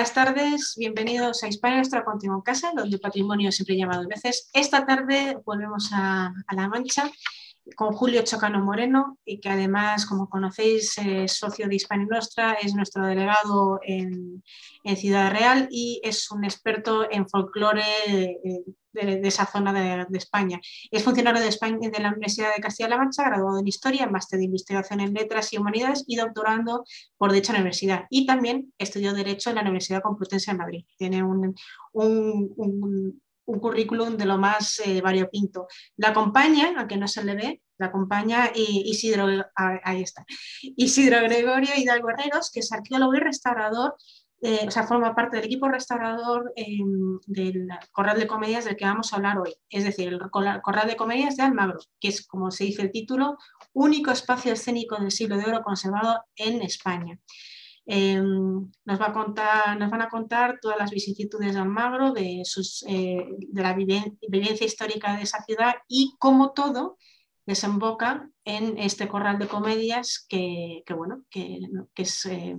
Buenas tardes, bienvenidos a Hispania, nuestra Contigo en casa, donde patrimonio siempre llamado veces. Esta tarde volvemos a, La Mancha con Julio Chocano Moreno, y que además, como conocéis, es socio de Hispania Nostra, es nuestro delegado en, Ciudad Real y es un experto en folclore, eh, de, esa zona de, España. Es funcionario de, España, de la Universidad de Castilla-La Mancha, graduado en Historia, máster de Investigación en Letras y Humanidades y doctorando por dicha universidad. Y también estudió Derecho en la Universidad Complutense de Madrid. Tiene un, currículum de lo más eh, variopinto. La acompaña, aunque no se le ve, la acompaña Isidro, ah, ahí está, Isidro Gregorio Hidalgo Herreros, que es arqueólogo y restaurador eh, o sea, forma parte del equipo restaurador em, del Corral de Comedias del que vamos a hablar hoy. Es decir, el Corral de Comedias de Almagro, que es, como se dice el título, único espacio escénico del siglo de oro conservado en España. Em, nos, va a contar, van a contar todas las vicisitudes de Almagro, de, sus, eh, de la vivencia histórica de esa ciudad y cómo todo desemboca en este corral de comedias que, bueno, que, que es eh,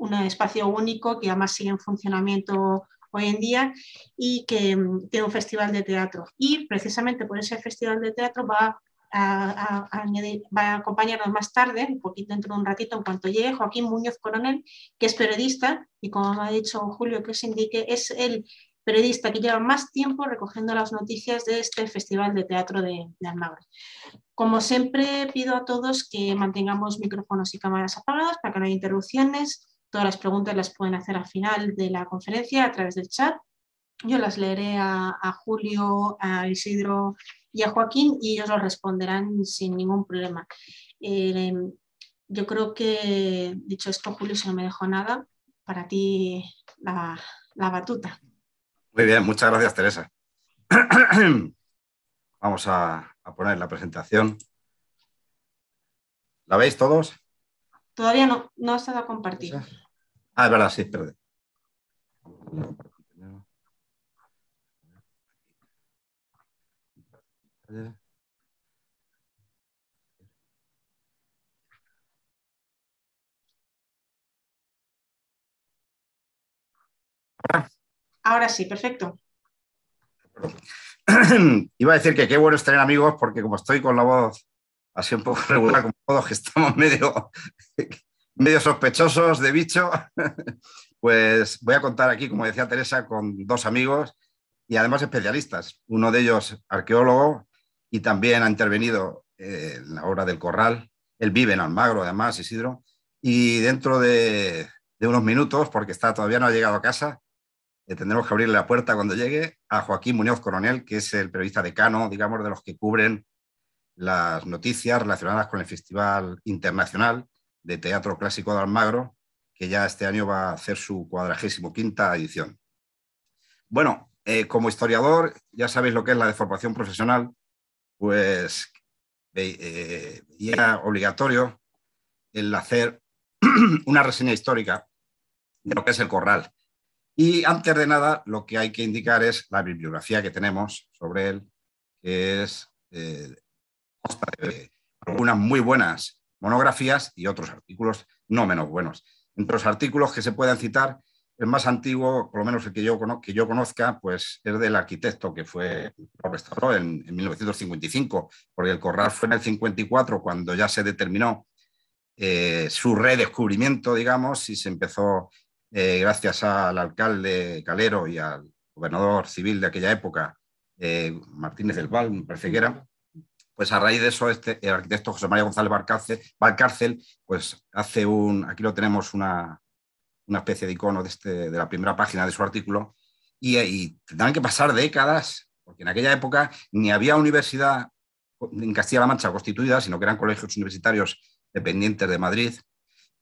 un espacio único que además sigue en funcionamiento hoy en día y que mm, tiene un festival de teatro. Y precisamente por ese festival de teatro va a, acompañarnos más tarde, un dentro de un ratito, en cuanto llegue Joaquín Muñoz Coronel, que es periodista y como ha dicho Julio que se indique, es el periodista que lleva más tiempo recogiendo las noticias de este Festival de Teatro de, de Almagro. Como siempre, pido a todos que mantengamos micrófonos y cámaras apagadas para que no haya interrupciones Todas las preguntas las pueden hacer al final de la conferencia a través del chat. Yo las leeré a, Julio, a Isidro y a Joaquín y ellos lo responderán sin ningún problema. Eh, yo creo que, dicho esto, Julio, si no me dejo nada, para ti la, batuta. Muy bien, muchas gracias, Teresa. Vamos a, poner la presentación. ¿La veis todos? Todavía no, no ha estado compartida. Ah, verdad, sí, perdón. Ahora sí, perfecto. Iba a decir que qué bueno estar tener amigos porque como estoy con la voz así un poco regular como todos que estamos medio medio sospechosos de bicho, pues voy a contar aquí, como decía Teresa, con dos amigos y además especialistas. Uno de ellos arqueólogo y también ha intervenido eh, en la obra del Corral. Él vive en Almagro, además, Isidro. Y dentro de, unos minutos, porque está, todavía no ha llegado a casa, eh, tendremos que abrirle la puerta cuando llegue a Joaquín Muñoz Coronel, que es el periodista decano, digamos, de los que cubren las noticias relacionadas con el Festival Internacional de Teatro Clásico de Almagro, que ya este año va a hacer su cuadragésimo quinta edición. Bueno, eh, como historiador, ya sabéis lo que es la deformación profesional, pues eh, era obligatorio el hacer una reseña histórica de lo que es el corral. Y antes de nada, lo que hay que indicar es la bibliografía que tenemos sobre él, que es eh, algunas muy buenas monografías y otros artículos no menos buenos. Entre los artículos que se pueden citar, el más antiguo, por lo menos el que yo, conozca, pues es del arquitecto que fue lo restauró en, 1955, porque el Corral fue en el 54 cuando ya se determinó eh, su redescubrimiento, digamos, y se empezó, eh, gracias al alcalde Calero y al gobernador civil de aquella época, eh, Martínez del Val, me parece que era, pues a raíz de eso, este, el arquitecto José María González Valcárcel, cárcel, pues hace un, aquí lo tenemos una, especie de icono este, de, la primera página de su artículo, y, y tendrán que pasar décadas, porque en aquella época ni había universidad en Castilla-La Mancha constituida, sino que eran colegios universitarios dependientes de Madrid,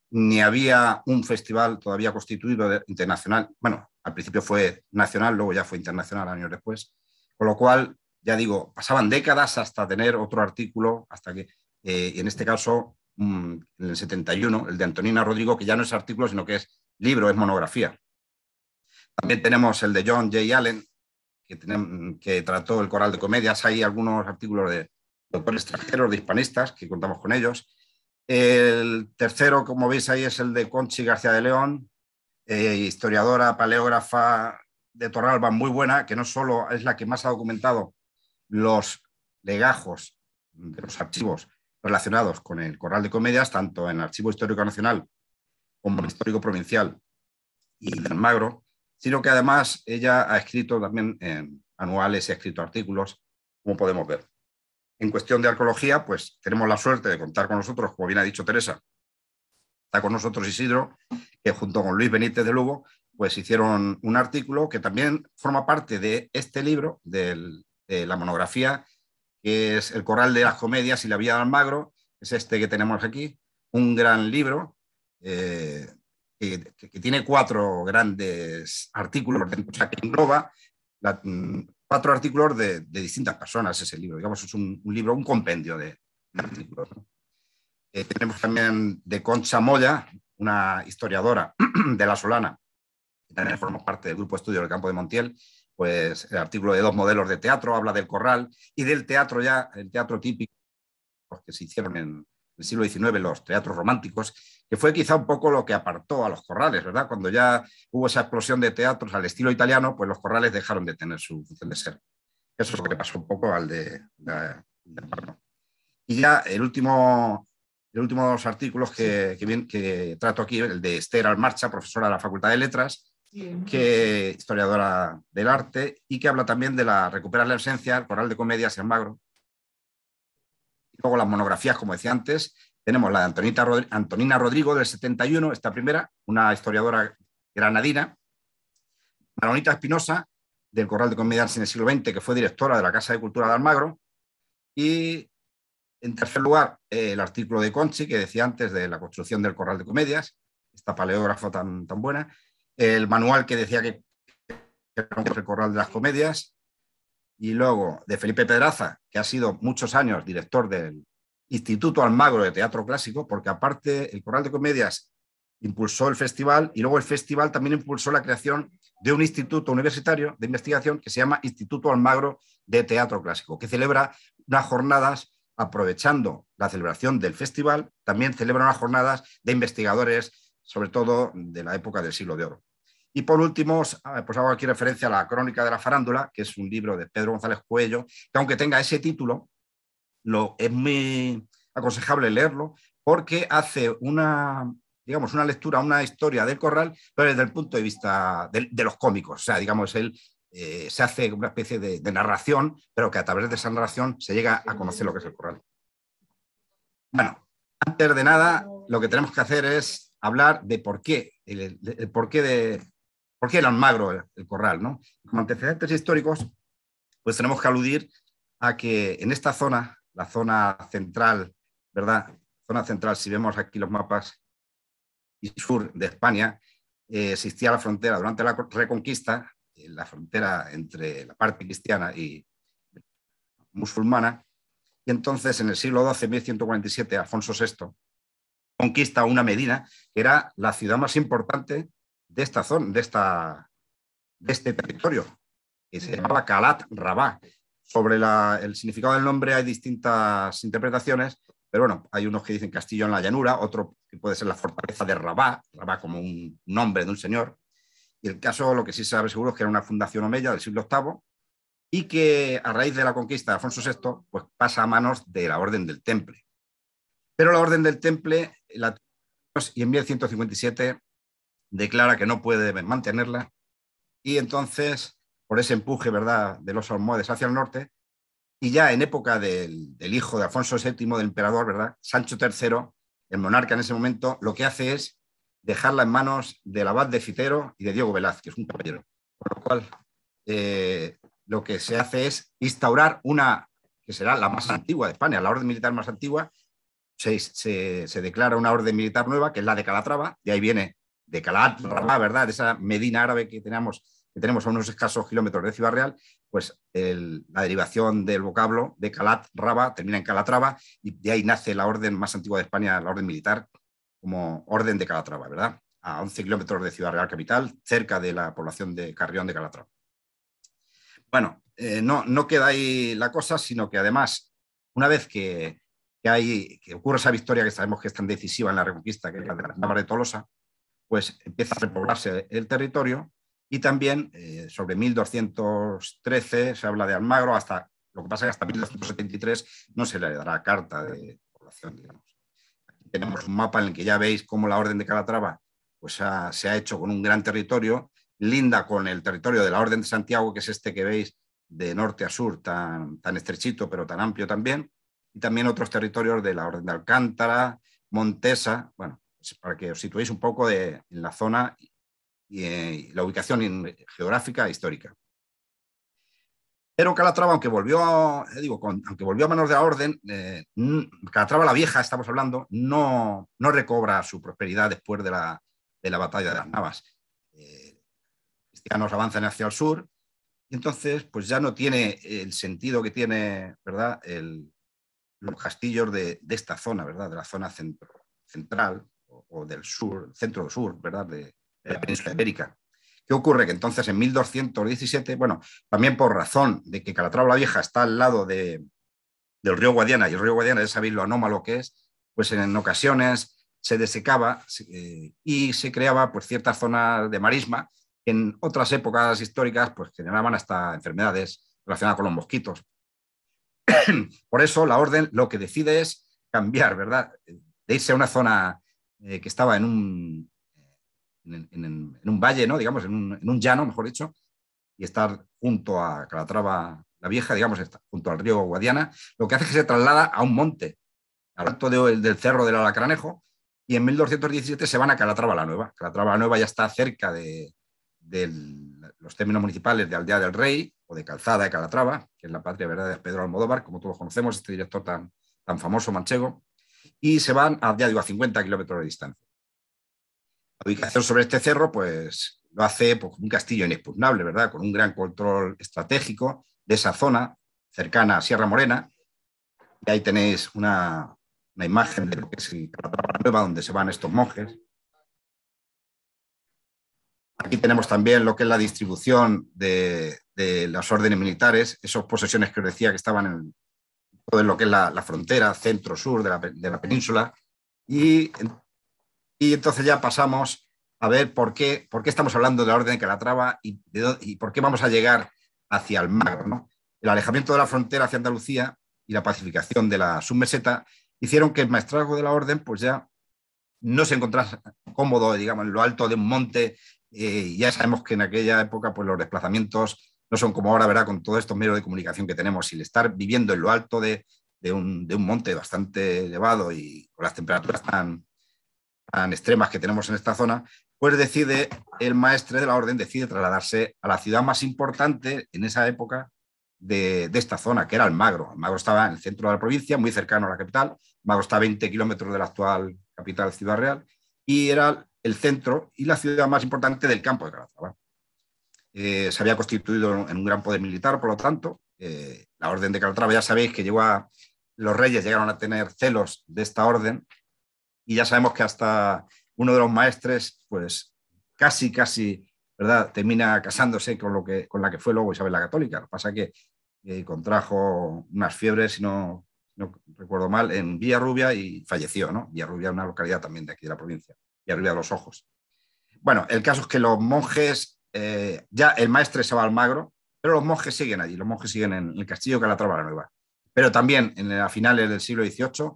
ni había un festival todavía constituido internacional, bueno, al principio fue nacional, luego ya fue internacional años después, con lo cual ya digo, pasaban décadas hasta tener otro artículo, hasta que, eh, en este caso, mm, en el 71, el de Antonina Rodrigo, que ya no es artículo, sino que es libro, es monografía. También tenemos el de John J. Allen, que, trató el coral de comedias. Hay algunos artículos de doctores extranjeros, de hispanistas, que contamos con ellos. El tercero, como veis ahí, es el de Conchi García de León, eh, historiadora, paleógrafa de Torralba, muy buena, que no solo es la que más ha documentado los legajos de los archivos relacionados con el Corral de Comedias, tanto en Archivo Histórico Nacional como en Histórico Provincial y del Magro, sino que además ella ha escrito también en anuales, ha escrito artículos, como podemos ver. En cuestión de arqueología, pues tenemos la suerte de contar con nosotros, como bien ha dicho Teresa, está con nosotros Isidro, que junto con Luis Benítez de Lugo, pues hicieron un artículo que también forma parte de este libro, del este, la monografía, que es El Corral de las Comedias y la Vía de Almagro, es este que tenemos aquí, un gran libro eh, que, tiene cuatro grandes artículos, que engloba mm, cuatro artículos de, distintas personas ese libro. Digamos, es un, libro, un compendio de, artículos. Eh, tenemos también de Concha Moya, una historiadora de la Solana, que también forma parte del grupo de estudio del campo de Montiel, pues el artículo de dos modelos de teatro habla del corral y del teatro ya, el teatro típico, los que se hicieron en el siglo XIX, los teatros románticos, que fue quizá un poco lo que apartó a los corrales, ¿verdad? Cuando ya hubo esa explosión de teatros al estilo italiano, pues los corrales dejaron de tener su función de ser. Eso es lo que pasó un poco al de, Y ya el último, el último de los artículos que, que trato aquí, el de Esther Almarcha, profesora de la Facultad de Letras, que historiadora del arte y que habla también de la recuperar la Esencia el Corral de comedias y Almagro luego las monografías, como decía antes, tenemos la de Antonina Rodrigo del 71, esta primera, una historiadora granadina, Maronita Espinosa del Corral de Comedias en el siglo XX, que fue directora de la Casa de Cultura de Almagro, y en tercer lugar, eh, el artículo de Conchi, que decía antes de la construcción del Corral de Comedias, esta paleógrafa tan, tan buena, el manual que decía que era el corral de las comedias, y luego de Felipe Pedraza, que ha sido muchos años director del Instituto Almagro de Teatro Clásico, porque aparte el corral de comedias impulsó el festival y luego el festival también impulsó la creación de un instituto universitario de investigación que se llama Instituto Almagro de Teatro Clásico, que celebra unas jornadas aprovechando la celebración del festival, también celebra unas jornadas de investigadores, sobre todo de la época del siglo de oro. Y por último, pues hago aquí referencia a La Crónica de la Farándula, que es un libro de Pedro González Cuello, que aunque tenga ese título, lo, es muy aconsejable leerlo porque hace una, digamos, una lectura, una historia del corral, pero desde el punto de vista de, los cómicos. O sea, digamos, él eh, se hace una especie de, narración, pero que a través de esa narración se llega a conocer lo que es el corral. Bueno, antes de nada, lo que tenemos que hacer es hablar de por qué, el, el de, qué era Almagro el, corral, ¿no? Como antecedentes históricos, pues tenemos que aludir a que en esta zona, la zona central, ¿verdad? Zona central, si vemos aquí los mapas y sur de España, eh, existía la frontera durante la Reconquista, eh, la frontera entre la parte cristiana y musulmana, y entonces en el siglo XII, 1147, Alfonso VI conquista una Medina, que era la ciudad más importante de esta zona, de, esta, este territorio, que se llamaba Calat Rabá. Sobre el significado del nombre hay distintas interpretaciones, pero bueno, hay unos que dicen castillo en la llanura, otro que puede ser la fortaleza de Rabá, Rabá como un nombre de un señor. Y el caso, lo que sí se sabe seguro es que era una fundación omeya del siglo VIII y que a raíz de la conquista de Alfonso VI, pues pasa a manos de la Orden del Temple. Pero la Orden del Temple, y en 1157 declara que no puede mantenerla y entonces, por ese empuje ¿verdad? de los almohades hacia el norte, y ya en época del, hijo de Alfonso VII, del emperador, ¿verdad? Sancho III, el monarca en ese momento, lo que hace es dejarla en manos del abad de Citero y de Diego Velázquez, un caballero. Por lo cual, eh, lo que se hace es instaurar una, que será la más antigua de España, la orden militar más antigua, se, declara una orden militar nueva, que es la de Calatrava, y ahí viene de Calatrava, ¿verdad? esa Medina árabe que tenemos, que tenemos a unos escasos kilómetros de Ciudad Real, pues la derivación del vocablo de Calatrava termina en Calatrava y de ahí nace la orden más antigua de España, la orden militar, como orden de Calatrava, ¿verdad? A 11 kilómetros de Ciudad Real Capital, cerca de la población de Carrión de Calatrava. Bueno, eh, no, no queda ahí la cosa, sino que además, una vez que, hay, que ocurre esa victoria que sabemos que es tan decisiva en la Reconquista, que es la de la de Tolosa, pues empieza a repoblarse el territorio y también eh, sobre 1213 se habla de Almagro, hasta lo que pasa es que hasta 1273 no se le dará carta de población, tenemos un mapa en el que ya veis cómo la Orden de Calatrava pues, se ha hecho con un gran territorio, linda con el territorio de la Orden de Santiago, que es este que veis de norte a sur, tan, tan estrechito pero tan amplio también, y también otros territorios de la Orden de Alcántara, Montesa, bueno, pues, para que os situéis un poco en la zona y, eh, la ubicación geográfica e histórica. Pero Calatrava, aunque volvió, eh, digo, aunque volvió a manos de la orden, eh, Calatrava la vieja, estamos hablando, no, recobra su prosperidad después de la, batalla de las Navas. cristianos este avanzan hacia el sur y entonces pues ya no tiene el sentido que tiene, ¿verdad? los castillos de, de, esta zona, ¿verdad? De la zona centro, central, o del sur, centro-sur, ¿verdad? De, la península ibérica. ¿Qué ocurre? Que entonces en 1217, bueno, también por razón de que Calatrava la Vieja está al lado de, del río Guadiana, y el río Guadiana ya sabéis lo anómalo que es, pues en, ocasiones se desecaba eh, y se creaba pues ciertas zonas de marisma que en otras épocas históricas pues generaban hasta enfermedades relacionadas con los mosquitos. Por eso la orden lo que decide es cambiar, ¿verdad? De irse a una zona eh, que estaba en un, en, un valle, ¿no? digamos, en un, llano, mejor dicho, y estar junto a Calatrava la Vieja, digamos, junto al río Guadiana, lo que hace es que se traslada a un monte, al alto del cerro del Alacranejo, y en 1217 se van a Calatrava la Nueva. Calatrava la Nueva ya está cerca de, los términos municipales de Aldea del Rey o de Calzada de Calatrava, que es la patria verdad de Pedro Almodóvar, como todos conocemos, este director tan, tan famoso manchego y se van a, ya digo, a 50 kilómetros de distancia. La ubicación sobre este cerro, pues lo hace pues, un castillo inexpugnable, ¿verdad? Con un gran control estratégico de esa zona cercana a Sierra Morena. Y ahí tenéis una, imagen de lo que es la Nueva, donde se van estos monjes. Aquí tenemos también lo que es la distribución de, de las órdenes militares, esas posesiones que os decía que estaban en, de lo que es la, frontera centro-sur de la, península. Y, entonces ya pasamos a ver por qué, por qué estamos hablando de la Orden de Calatrava y, y por qué vamos a llegar hacia el mar. El alejamiento de la frontera hacia Andalucía y la pacificación de la submeseta hicieron que el maestrazgo de la Orden pues ya no se encontrase cómodo, digamos, en lo alto de un monte. Eh, ya sabemos que en aquella época pues, los desplazamientos no son como ahora, verá, con todos estos medios de comunicación que tenemos, y el estar viviendo en lo alto de, un, monte bastante elevado y con las temperaturas tan, extremas que tenemos en esta zona, pues decide, el maestre de la orden decide trasladarse a la ciudad más importante en esa época de, esta zona, que era Almagro. Almagro estaba en el centro de la provincia, muy cercano a la capital. Almagro está a 20 kilómetros de la actual capital Ciudad Real y era el centro y la ciudad más importante del campo de Calatrava. Eh, se había constituido en un gran poder militar, por lo tanto, eh, la Orden de Calatrava, ya sabéis que llegó a, los reyes llegaron a tener celos de esta orden y ya sabemos que hasta uno de los maestres, pues casi, casi, ¿verdad? Termina casándose con, lo que, con la que fue luego Isabel la Católica. Lo que pasa es que eh, contrajo unas fiebres, si no, no recuerdo mal, en Villarrubia y falleció, ¿no? Villarrubia una localidad también de aquí de la provincia, Villarrubia de los Ojos. Bueno, el caso es que los monjes eh, ya el maestre se va al magro, pero los monjes siguen allí, los monjes siguen en el castillo Calatrava la Nueva. Pero también en a finales del siglo XVIII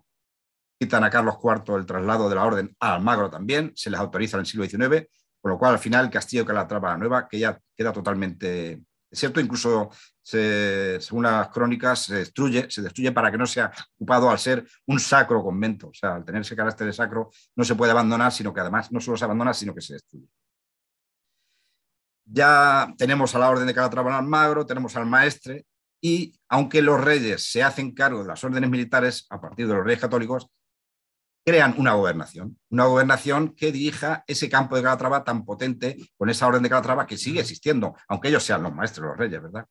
quitan a Carlos IV el traslado de la orden a Almagro también, se les autoriza en el siglo XIX, con lo cual al final el castillo Calatrava la Nueva, que ya queda totalmente cierto incluso según las crónicas se destruye, se destruye para que no sea ocupado al ser un sacro convento, o sea, al tener ese carácter de sacro no se puede abandonar, sino que además no solo se abandona, sino que se destruye ya tenemos a la Orden de Calatrava Almagro, tenemos al Maestre, y aunque los reyes se hacen cargo de las órdenes militares a partir de los reyes católicos, crean una gobernación, una gobernación que dirija ese campo de Calatrava tan potente con esa Orden de Calatrava que sigue existiendo, aunque ellos sean los maestros, los reyes, ¿verdad?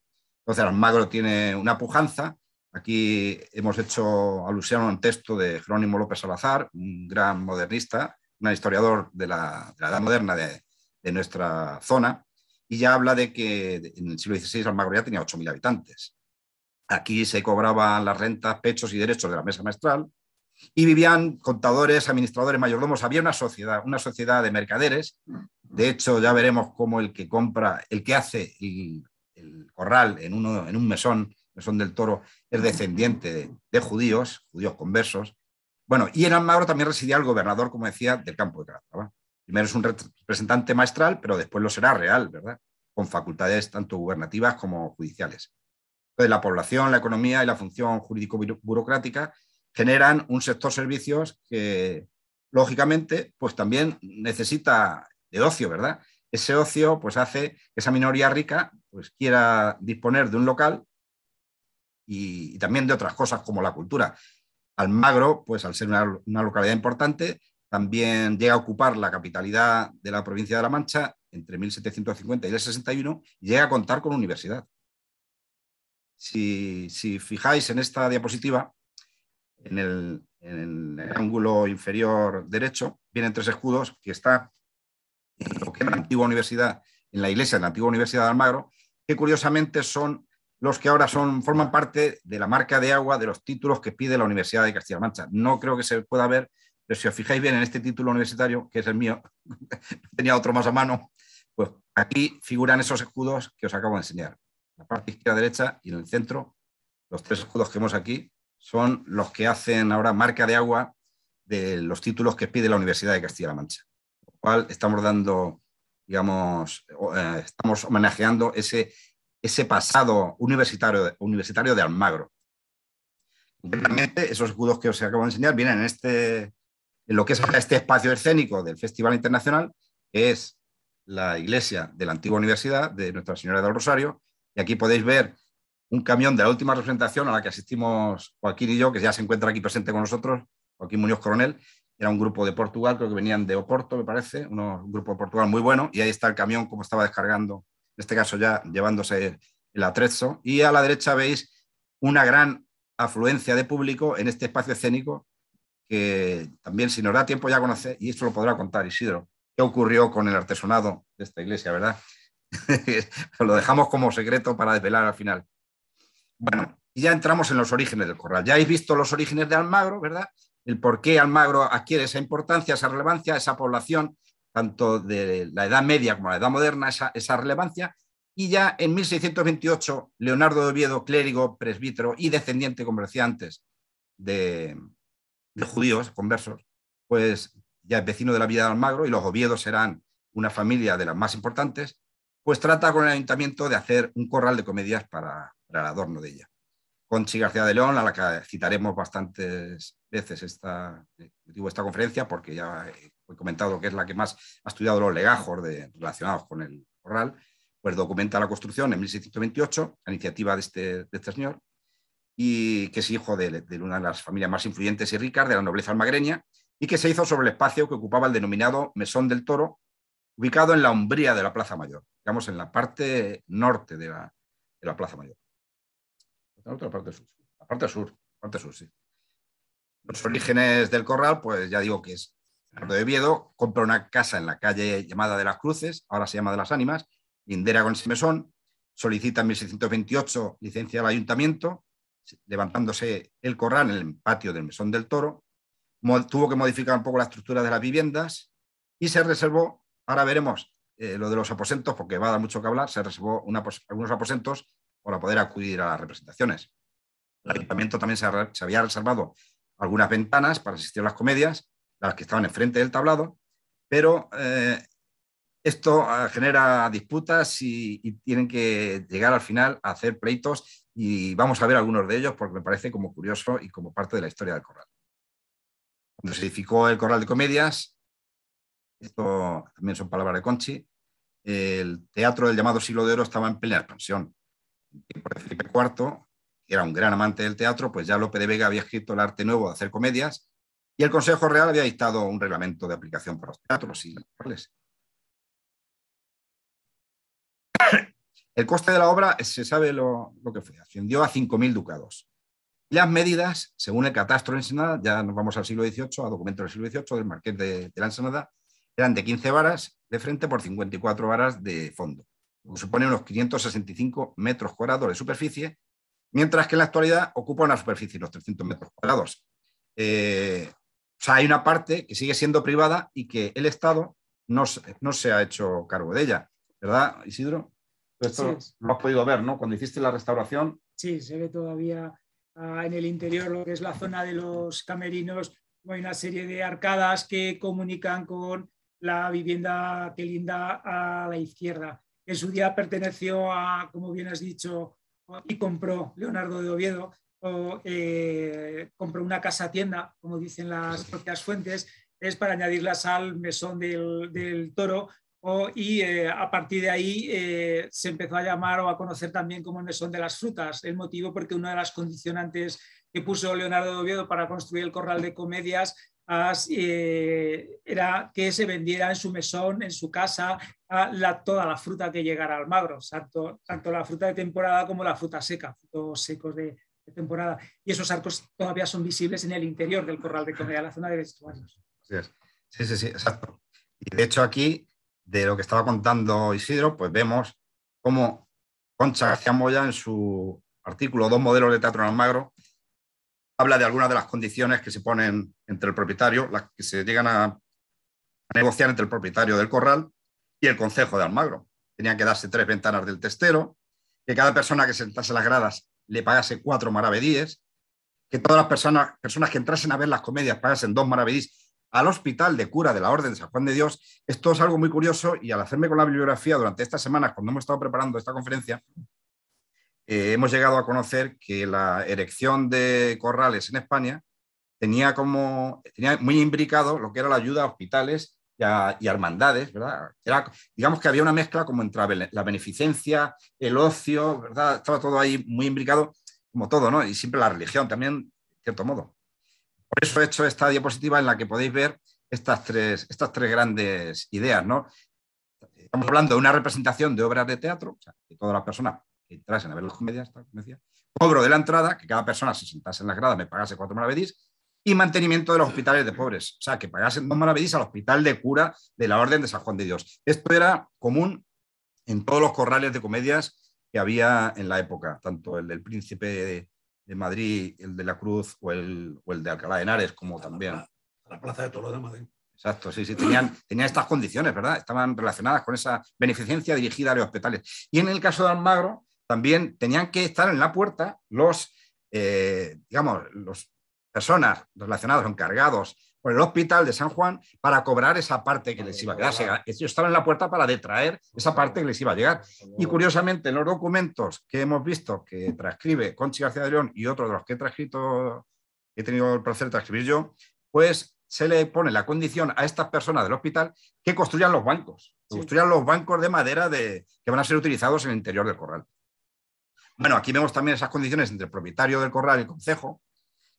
Entonces Almagro tiene una pujanza. Aquí hemos hecho alusión a un texto de Jerónimo López Salazar, un gran modernista, un historiador de la, edad moderna de, de nuestra zona, y ya habla de que en el siglo XVI Almagro ya tenía 8.000 habitantes. Aquí se cobraban las rentas, pechos y derechos de la mesa maestral y vivían contadores, administradores, mayordomos. Había una sociedad, una sociedad de mercaderes. De hecho, ya veremos cómo el que compra, el que hace el, corral en, un mesón, mesón del toro, es descendiente de, judíos, judíos conversos. Bueno, y en Almagro también residía el gobernador, como decía, del campo de Calatrava. Primero es un representante maestral, pero después lo será real, ¿verdad? Con facultades tanto gubernativas como judiciales. Entonces, la población, la economía y la función jurídico-burocrática generan un sector servicios que, lógicamente, pues también necesita de ocio, ¿verdad? Ese ocio pues hace que esa minoría rica pues quiera disponer de un local y, también de otras cosas como la cultura. Almagro, pues al ser una localidad importante, también llega a ocupar la capitalidad de la provincia de La Mancha entre 1750 y el 61 llega a contar con universidad. Si, fijáis en esta diapositiva, en el, en el, ángulo inferior derecho, vienen tres escudos que está en la antigua universidad, en la iglesia de la antigua Universidad de Almagro, que curiosamente son los que ahora son, forman parte de la marca de agua de los títulos que pide la Universidad de Castilla-La Mancha. No creo que se pueda ver si os fijáis bien en este título universitario, que es el mío, tenía otro más a mano, pues aquí figuran esos escudos que os acabo de enseñar. La parte izquierda, derecha y en el centro, los tres escudos que vemos aquí son los que hacen ahora marca de agua de los títulos que pide la Universidad de Castilla-La Mancha. Lo cual estamos dando, digamos, eh, estamos homenajeando ese, ese pasado universitario, universitario de Almagro. esos escudos que os acabo de enseñar vienen en este lo que es este espacio escénico del Festival Internacional es la iglesia de la antigua universidad de Nuestra Señora del Rosario. Y aquí podéis ver un camión de la última representación a la que asistimos Joaquín y yo, que ya se encuentra aquí presente con nosotros, Joaquín Muñoz Coronel. Era un grupo de Portugal, creo que venían de Oporto, me parece, un grupo de Portugal muy bueno. Y ahí está el camión, como estaba descargando, en este caso ya llevándose el atrezo. Y a la derecha veis una gran afluencia de público en este espacio escénico que también si nos da tiempo ya conocer, y esto lo podrá contar Isidro, qué ocurrió con el artesonado de esta iglesia, ¿verdad? lo dejamos como secreto para desvelar al final. Bueno, y ya entramos en los orígenes del corral. Ya habéis visto los orígenes de Almagro, ¿verdad? El por qué Almagro adquiere esa importancia, esa relevancia, esa población, tanto de la Edad Media como la Edad Moderna, esa, relevancia. Y ya en 1628, Leonardo de Oviedo, clérigo, presbítero y descendiente, comerciantes de, de judíos conversos, pues ya es vecino de la Villa de Almagro y los Oviedos serán una familia de las más importantes, pues trata con el ayuntamiento de hacer un corral de comedias para, para el adorno de ella. Conchi García de León, a la que citaremos bastantes veces esta, eh, digo, esta conferencia, porque ya he comentado que es la que más ha estudiado los legajos relacionados con el corral, pues documenta la construcción en 1628, la iniciativa de este, de este señor, y que es hijo de, una de las familias más influyentes y ricas de la nobleza almagreña, y que se hizo sobre el espacio que ocupaba el denominado Mesón del Toro, ubicado en la umbría de la Plaza Mayor, digamos en la parte norte de la, de la Plaza Mayor. La parte sur, la parte sur, parte sur, sí. Los orígenes del corral, pues ya digo que es Ardo de Oviedo, compra una casa en la calle llamada de las Cruces, ahora se llama de las Ánimas, lindera con ese Mesón, solicita en 1628 licencia del ayuntamiento, levantándose el corral en el patio del Mesón del Toro, tuvo que modificar un poco la estructura de las viviendas y se reservó, ahora veremos eh, lo de los aposentos, porque va a dar mucho que hablar, se reservó algunos aposentos para poder acudir a las representaciones. El ayuntamiento también se, había reservado algunas ventanas para asistir a las comedias, las que estaban enfrente del tablado, pero eh, esto ah, genera disputas y, y, tienen que llegar al final a hacer pleitos y vamos a ver algunos de ellos porque me parece como curioso y como parte de la historia del corral. Cuando se edificó el corral de comedias, esto también son palabras de Conchi, el teatro del llamado siglo de oro estaba en plena expansión. Por Felipe IV, que era un gran amante del teatro, pues ya Lope de Vega había escrito el arte nuevo de hacer comedias y el Consejo Real había dictado un reglamento de aplicación para los teatros y los corrales. El coste de la obra eh, se sabe lo, que fue, ascendió a 5.000 ducados. las medidas, según el catastro de Ensenada, ya nos vamos al siglo XVIII, a documentos del siglo XVIII del marqués de, la Ensenada, eran de 15 varas de frente por 54 varas de fondo, supone unos 565 metros cuadrados de superficie, mientras que en la actualidad ocupa una superficie de los 300 metros cuadrados. Eh, o sea, hay una parte que sigue siendo privada y que el Estado no, no se ha hecho cargo de ella, ¿verdad, Isidro? Esto lo has podido ver, ¿no? Cuando hiciste la restauración. Sí, se ve todavía ah, en el interior lo que es la zona de los camerinos. Hay una serie de arcadas que comunican con la vivienda que linda a la izquierda. En su día perteneció a, como bien has dicho, y compró Leonardo de Oviedo, o, eh, compró una casa tienda, como dicen las propias fuentes, es para añadirlas al mesón del toro, Oh, y eh, a partir de ahí eh, se empezó a llamar o a conocer también como el mesón de las frutas, el motivo porque una de las condicionantes que puso Leonardo de Oviedo para construir el corral de comedias eh, era que se vendiera en su mesón, en su casa, toda la fruta que llegara al magro, tanto, tanto la fruta de temporada como la fruta seca, frutos secos de, de temporada. Y esos arcos todavía son visibles en el interior del corral de comedias, la zona de vestuarios. Sí, sí, sí, exacto. Y de hecho aquí de lo que estaba contando Isidro, pues vemos cómo Concha García Moya en su artículo Dos modelos de teatro en Almagro habla de algunas de las condiciones que se ponen entre el propietario, las que se llegan a, negociar entre el propietario del corral y el consejo de Almagro. Tenían que darse tres ventanas del testero, que cada persona que sentase las gradas le pagase cuatro maravedíes, que todas las personas, personas que entrasen a ver las comedias pagasen dos maravedíes, al Hospital de Cura de la Orden de San Juan de Dios. Esto es algo muy curioso y al hacerme con la bibliografía durante estas semanas, cuando hemos estado preparando esta conferencia, eh, hemos llegado a conocer que la erección de corrales en España tenía, como, tenía muy imbricado lo que era la ayuda a hospitales y, hermandades, ¿verdad? Era, digamos que había una mezcla como entre la beneficencia, el ocio, ¿verdad? Estaba todo ahí muy imbricado, como todo, ¿no? Y siempre la religión también, de cierto modo. Por eso he hecho esta diapositiva en la que podéis ver estas tres, estas tres grandes ideas. ¿no? Estamos hablando de una representación de obras de teatro, que todas las personas que entrasen a ver las comedias, cobro de la entrada, que cada persona se sentase en las gradas me pagase cuatro maravedís, y mantenimiento de los hospitales de pobres. O sea, que pagasen dos maravedís al hospital de cura de la Orden de San Juan de Dios. Esto era común en todos los corrales de comedias que había en la época, tanto el del príncipe de de Madrid, el de la Cruz o el, o el de Alcalá de Henares, como también. La, la, Plaza de Toledo de Madrid. Exacto, sí, sí, tenían, estas condiciones, ¿verdad? Estaban relacionadas con esa beneficencia dirigida a los hospitales. Y en el caso de Almagro, también tenían que estar en la puerta los, eh, digamos, las personas relacionadas, encargados por el hospital de San Juan para cobrar esa parte que les iba a llegar. Ellos estaban en la puerta para detraer esa parte que les iba a llegar. Y curiosamente, en los documentos que hemos visto que transcribe Conchi García de León y otros de los que he transcrito, he tenido el placer de transcribir yo, pues se le pone la condición a estas personas del hospital que construyan los bancos, que construyan los bancos de madera de, que van a ser utilizados en el interior del corral. Bueno, aquí vemos también esas condiciones entre el propietario del corral y el concejo,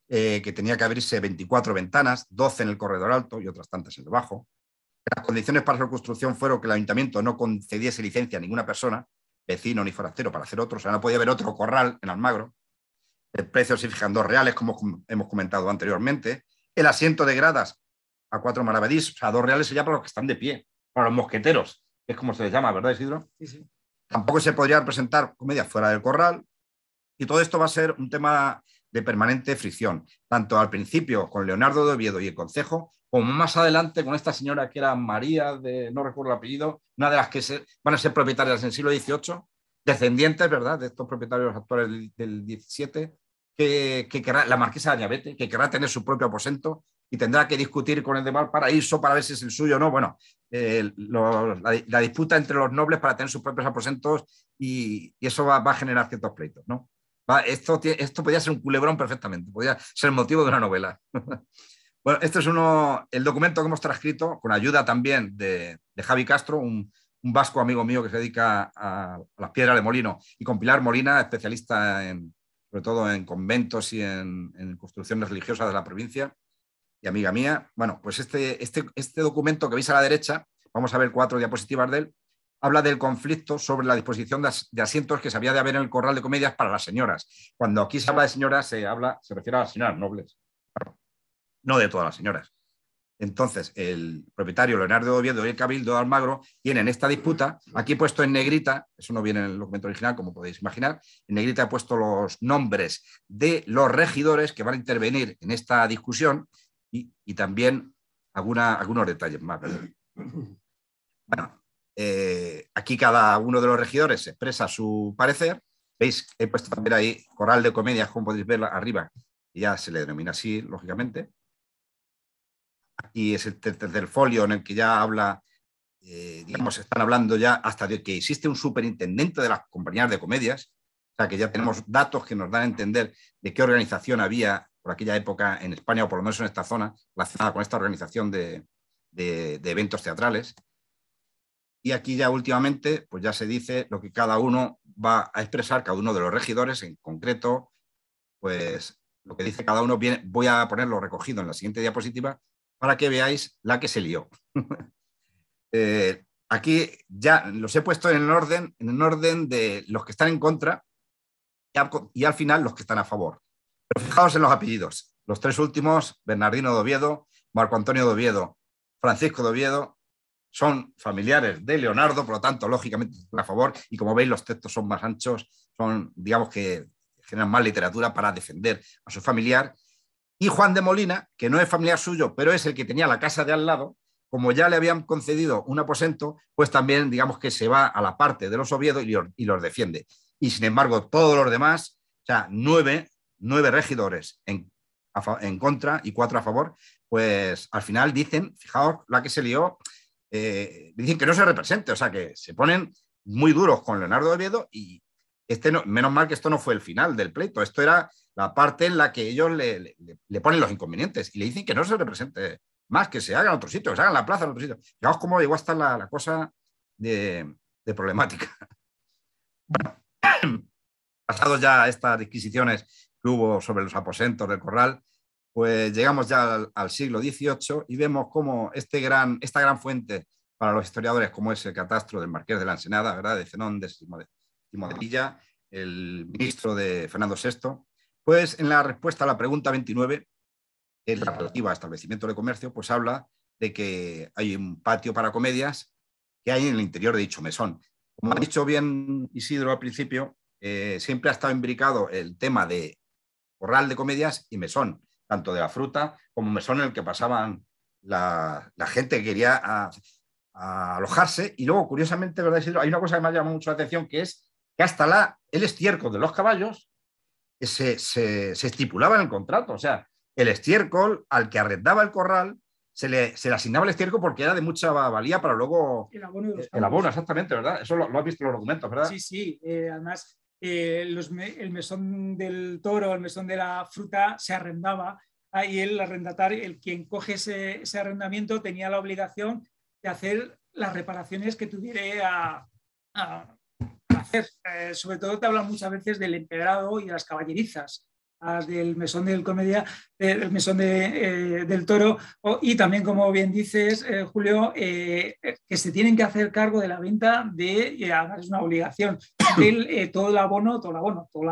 eh, que tenía que abrirse 24 ventanas, 12 en el corredor alto y otras tantas en el bajo. Las condiciones para su construcción fueron que el ayuntamiento no concediese licencia a ninguna persona, vecino ni forastero, para hacer otro. O sea, no podía haber otro corral en Almagro. El precio se fijan dos reales, como hemos comentado anteriormente. El asiento de gradas a cuatro maravedís, o sea, dos reales ya para los que están de pie, para los mosqueteros, es como se les llama, ¿verdad, Isidro? Sí, sí. Tampoco se podría presentar comedia fuera del corral. Y todo esto va a ser un tema de permanente fricción, tanto al principio con Leonardo de Oviedo y el Consejo, como más adelante con esta señora que era María, de, no recuerdo el apellido, una de las que se, van a ser propietarias en el siglo XVIII, descendientes, ¿verdad?, de estos propietarios actuales del, XVII, que, querrá, la marquesa de Añabete, que querrá tener su propio aposento y tendrá que discutir con el de Valparaíso para ver si es el suyo o no. Bueno, eh, la, disputa entre los nobles para tener sus propios aposentos y, eso va, a generar ciertos pleitos, ¿no? esto, esto podía ser un culebrón perfectamente, podía ser el motivo de una novela. bueno, este es uno, el documento que hemos transcrito con ayuda también de, de Javi Castro, un, vasco amigo mío que se dedica a, las piedras de Molino, y con Pilar Molina, especialista en, sobre todo en conventos y en, en construcciones religiosas de la provincia, y amiga mía. Bueno, pues este, este, este documento que veis a la derecha, vamos a ver cuatro diapositivas de él, habla del conflicto sobre la disposición de, asientos que se había de haber en el corral de comedias para las señoras. Cuando aquí se habla de señoras, se, habla, se refiere a las señoras nobles, no de todas las señoras. Entonces, el propietario Leonardo Oviedo y el Cabildo de Almagro tienen esta disputa. Aquí he puesto en negrita, eso no viene en el documento original, como podéis imaginar. En negrita he puesto los nombres de los regidores que van a intervenir en esta discusión y, también algunos detalles más. Bueno, eh, aquí cada uno de los regidores expresa su parecer. Veis, he puesto también ahí coral de comedias, como podéis ver arriba. Ya se le denomina así, lógicamente. Aquí es el tercer folio en el que ya habla, eh, digamos, están hablando ya hasta de que existe un superintendente de las compañías de comedias. O sea, que ya tenemos datos que nos dan a entender de qué organización había por aquella época en España, o por lo menos en esta zona, relacionada con esta organización de eventos teatrales. Y aquí ya últimamente, pues ya se dice lo que cada uno va a expresar, cada uno de los regidores en concreto, pues lo que dice cada uno, viene, voy a ponerlo recogido en la siguiente diapositiva para que veáis la que se lió. Eh, aquí ya los he puesto en el orden, en el orden de los que están en contra y al, final los que están a favor. Pero fijaos en los apellidos. Los tres últimos, Bernardino Doviedo, Marco Antonio Doviedo, Francisco Doviedo, son familiares de Leonardo, por lo tanto, lógicamente, a favor. Y como veis, los textos son más anchos, son, digamos que generan más literatura para defender a su familiar. Y Juan de Molina, que no es familiar suyo, pero es el que tenía la casa de al lado, como ya le habían concedido un aposento, pues también, digamos que se va a la parte de los Oviedo y, y los defiende. Y sin embargo, todos los demás, o sea, nueve, regidores en, en contra y cuatro a favor, pues al final dicen, fijaos la que se lió, eh, dicen que no se represente, o sea que se ponen muy duros con Leonardo Oviedo y este menos mal que esto no fue el final del pleito, esto era la parte en la que ellos le, ponen los inconvenientes y le dicen que no se represente más, que se haga en otro sitio, que se haga en la plaza en otro sitio. Fijaos cómo llegó hasta la, la cosa de, problemática. Pasado pasados ya estas disquisiciones que hubo sobre los aposentos del corral, pues llegamos ya al, siglo XVIII y vemos cómo este gran, esta gran fuente para los historiadores, como es el catastro del Marqués de la Ensenada, ¿verdad? de Zenón, de Simo de, Villa, el ministro de Fernando VI, pues en la respuesta a la pregunta 29, que la relativa a establecimiento de comercio, pues habla de que hay un patio para comedias que hay en el interior de dicho mesón. Como ha dicho bien Isidro al principio, eh, siempre ha estado imbricado el tema de corral de comedias y mesón tanto de la fruta como mesón en el que pasaban la, gente que quería ah, a, alojarse. Y luego, curiosamente, ¿verdad, Hay una cosa que me ha llamado mucho la atención, que es que hasta la, el estiércol de los caballos se, se, estipulaba en el contrato. O sea, el estiércol al que arrendaba el corral se le, se asignaba el estiércol porque era de mucha valía para luego... El abono, exactamente, ¿verdad? Eso lo, has visto en los documentos, ¿verdad? Sí, sí. Eh, además, eh, el mesón del toro, el mesón de la fruta se arrendaba ahí y el arrendatario, el quien coge ese, arrendamiento tenía la obligación de hacer las reparaciones que tuviera a, hacer. Eh, sobre todo te hablan muchas veces del empedrado y de las caballerizas del Mesón del Comedia, del Mesón eh, del Toro, y también, como bien dices, eh, Julio, eh, que se tienen que hacer cargo de la venta de, es una obligación, del todo el abono, todo el abono, todo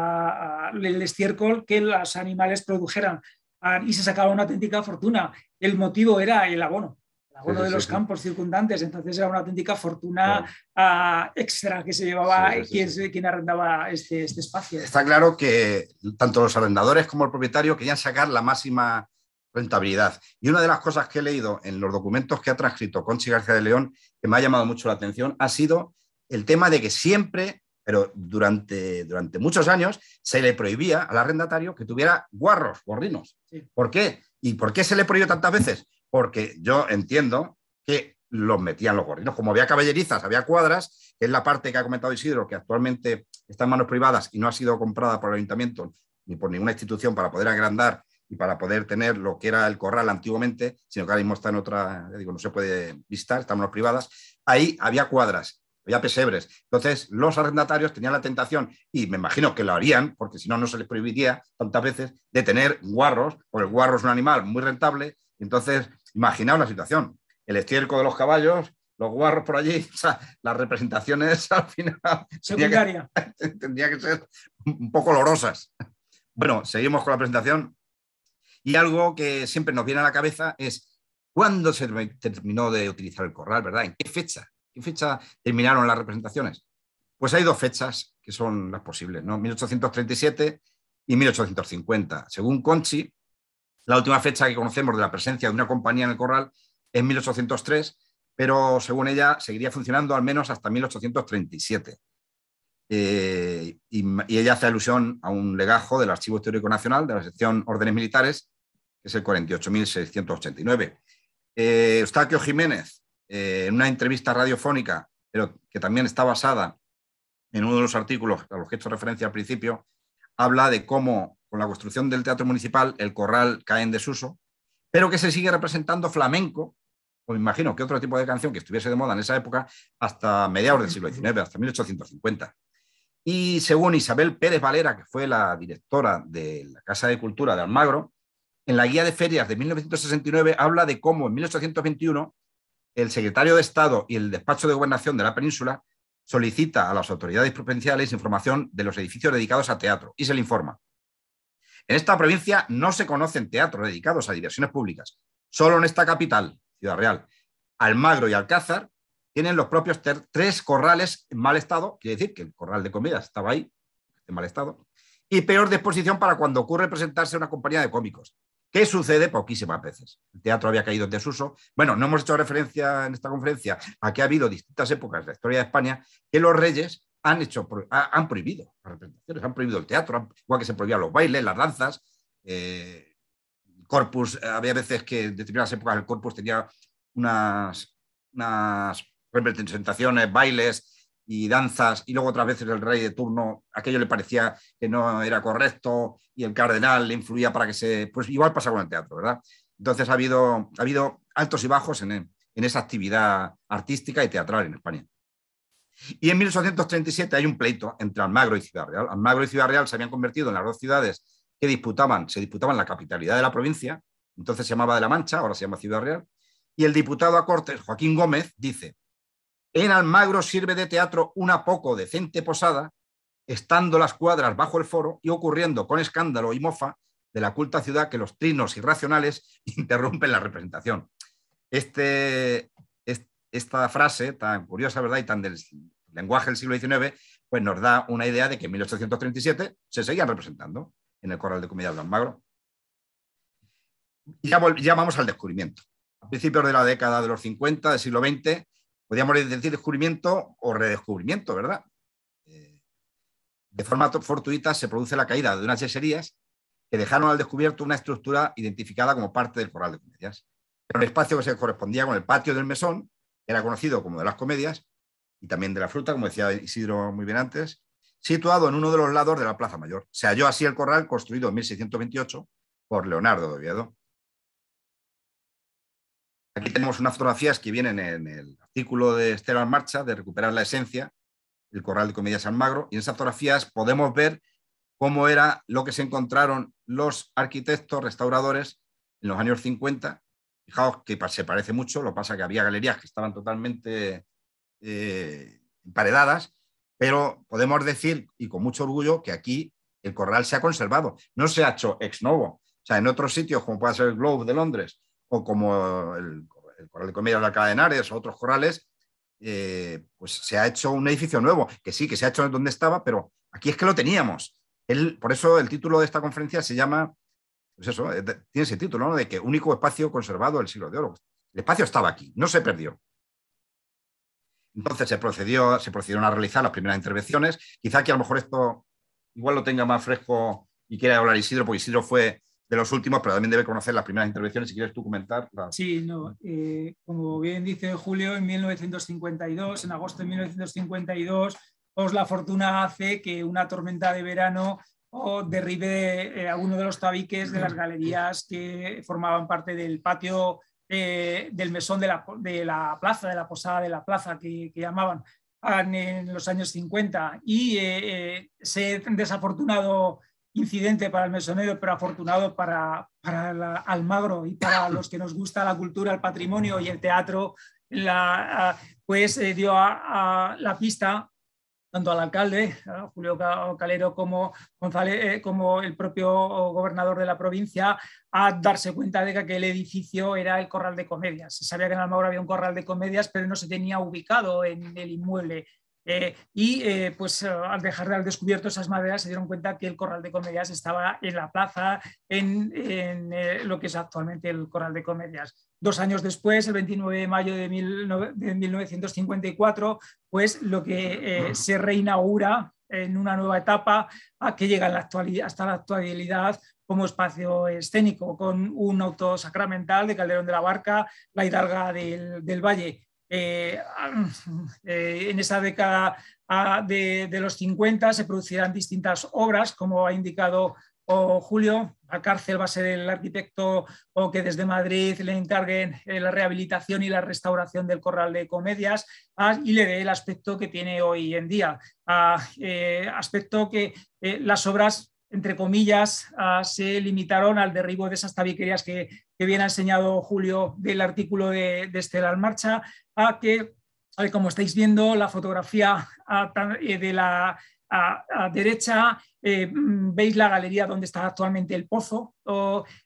el estiércol que los animales produjeran. Ah, y se sacaba una auténtica fortuna. El motivo era el abono uno de los campos circundantes, entonces era una auténtica fortuna ah, extra que se llevaba quien, quien, arrendaba este, este, espacio. Está claro que tanto los arrendadores como el propietario querían sacar la máxima rentabilidad. Y una de las cosas que he leído en los documentos que ha transcrito Conchi García de León, que me ha llamado mucho la atención, ha sido el tema de que siempre, pero durante, durante muchos años, se le prohibía al arrendatario que tuviera guarros, gorrinos. ¿Por qué? ¿Y por qué se le prohibió tantas veces? porque yo entiendo que los metían los gorrinos. Como había caballerizas, había cuadras, que es la parte que ha comentado Isidro, que actualmente está en manos privadas y no ha sido comprada por el ayuntamiento ni por ninguna institución para poder agrandar y para poder tener lo que era el corral antiguamente, sino que ahora mismo está en otra, digo, no se puede visitar, están manos privadas. Ahí había cuadras, había pesebres. Entonces, los arrendatarios tenían la tentación, y me imagino que lo harían, porque si no, no se les prohibiría tantas veces, de tener guarros, porque el guarro es un animal muy rentable. Entonces, Imaginaos la situación. El estiércol de los caballos, los guarros por allí, las representaciones al final Secundaria. Tendría que, ser un poco olorosas. Bueno, seguimos con la presentación. Y algo que siempre nos viene a la cabeza es cuándo se terminó de utilizar el corral, ¿verdad? ¿En qué fecha? ¿Qué fecha terminaron las representaciones? Pues hay dos fechas que son las posibles, ¿no? 1837 y 1850. Según Conchi, la última fecha que conocemos de la presencia de una compañía en el corral es 1803, pero según ella seguiría funcionando al menos hasta 1837. Eh, y, ella hace alusión a un legajo del Archivo Histórico Nacional de la sección Órdenes Militares, que es el 48.689. Eh, Eustaquio Jiménez, eh, en una entrevista radiofónica, pero que también está basada en uno de los artículos a los que he hecho referencia al principio, habla de cómo con la construcción del Teatro Municipal el corral cae en desuso, pero que se sigue representando flamenco, o me imagino que otro tipo de canción que estuviese de moda en esa época, hasta mediados del siglo XIX, hasta 1850. Y según Isabel Pérez Valera, que fue la directora de la Casa de Cultura de Almagro, en la guía de ferias de 1969 habla de cómo en 1821 el secretario de Estado y el despacho de gobernación de la península solicita a las autoridades provinciales información de los edificios dedicados a teatro y se le informa. En esta provincia no se conocen teatros dedicados a diversiones públicas. Solo en esta capital, Ciudad Real, Almagro y Alcázar, tienen los propios tres corrales en mal estado, quiere decir que el corral de comida estaba ahí, en mal estado, y peor disposición para cuando ocurre presentarse una compañía de cómicos. ¿Qué sucede? Poquísimas veces. El teatro había caído en desuso. Bueno, no hemos hecho referencia en esta conferencia a que ha habido distintas épocas de la historia de España que los reyes han, hecho, han prohibido las representaciones, han prohibido el teatro, igual que se prohibían los bailes, las danzas. Eh, corpus, eh, había veces que en determinadas épocas el corpus tenía unas, unas representaciones, bailes, y danzas, y luego otras veces el rey de turno, aquello le parecía que no era correcto, y el cardenal le influía para que se... Pues igual pasa con el teatro, ¿verdad? Entonces ha habido, ha habido altos y bajos en, en esa actividad artística y teatral en España. Y en 1837 hay un pleito entre Almagro y Ciudad Real. Almagro y Ciudad Real se habían convertido en las dos ciudades que disputaban, se disputaban la capitalidad de la provincia, entonces se llamaba de la Mancha, ahora se llama Ciudad Real, y el diputado a Cortes, Joaquín Gómez, dice, en Almagro sirve de teatro una poco decente posada, estando las cuadras bajo el foro y ocurriendo con escándalo y mofa de la culta ciudad que los trinos irracionales interrumpen la representación. Este, esta frase tan curiosa, ¿verdad? Y tan del lenguaje del siglo XIX, pues nos da una idea de que en 1837 se seguían representando en el Corral de Comedia de Almagro. Ya, ya vamos al descubrimiento. A principios de la década de los 50 del siglo XX, podríamos decir descubrimiento o redescubrimiento, ¿verdad? Eh, de forma fortuita se produce la caída de unas yeserías que dejaron al descubierto una estructura identificada como parte del corral de comedias. Era un espacio que se correspondía con el patio del mesón, era conocido como de las comedias y también de la fruta, como decía Isidro muy bien antes, situado en uno de los lados de la Plaza Mayor. Se halló así el corral construido en 1628 por Leonardo de Oviedo. Aquí tenemos unas fotografías que vienen en el artículo de en Marcha de Recuperar la Esencia, el Corral de Comedia San Magro, y en esas fotografías podemos ver cómo era lo que se encontraron los arquitectos restauradores en los años 50. Fijaos que se parece mucho, lo pasa que había galerías que estaban totalmente eh, emparedadas, pero podemos decir, y con mucho orgullo, que aquí el corral se ha conservado, no se ha hecho ex novo. O sea, en otros sitios, como puede ser el Globe de Londres o como el el Corral de Comedia de la Cadena o otros corrales, eh, pues se ha hecho un edificio nuevo, que sí, que se ha hecho donde estaba, pero aquí es que lo teníamos. por eso el título de esta conferencia se llama, pues eso, eh, tiene ese título, ¿no? De que único espacio conservado del siglo de oro. El espacio estaba aquí, no se perdió. Entonces se procedió, se procedieron a realizar las primeras intervenciones. Quizá que a lo mejor esto igual lo tenga más fresco y quiera hablar Isidro, porque Isidro fue de los últimos, pero también debe conocer las primeras intervenciones. Si quieres tú comentar. Sí, no. Eh, como bien dice Julio, en 1952, en agosto de 1952, pues la fortuna hace que una tormenta de verano o derribe eh, alguno de los tabiques de las galerías que formaban parte del patio eh, del mesón de la, de la, plaza, de la posada de la plaza que, llamaban en los años 50. Y se desafortunado incidente para el mesonero, pero afortunado para, Almagro y para los que nos gusta la cultura, el patrimonio y el teatro, ah, pues eh, dio a, la pista tanto al alcalde, Julio Calero, como, González, eh, como el propio gobernador de la provincia, a darse cuenta de que aquel edificio era el corral de comedias. Se sabía que en Almagro había un corral de comedias, pero no se tenía ubicado en el inmueble eh, y eh, pues eh, al dejar al descubierto esas maderas se dieron cuenta que el corral de comedias estaba en la plaza, en, lo que es actualmente el corral de comedias. Dos años después, el 29 de mayo de, 1954, pues lo que se reinaugura en una nueva etapa a que llega la hasta la actualidad como espacio escénico, con un auto sacramental de Calderón de la Barca, la Hidalga del Valle, eh, ah, eh, en esa década ah, de, los 50 se producirán distintas obras, como ha indicado oh, Julio. A cárcel va a ser el arquitecto o que desde Madrid le encarguen eh, la rehabilitación y la restauración del corral de comedias ah, y le dé el aspecto que tiene hoy en día. aspecto que las obras entre comillas, ah, se limitaron al derribo de esas tabiquerías que, que bien ha enseñado Julio del artículo de, de Estelar Marcha, a que, como estáis viendo, la fotografía ah, eh, de la a, ah, derecha eh, mm, veis la galería donde está actualmente el pozo,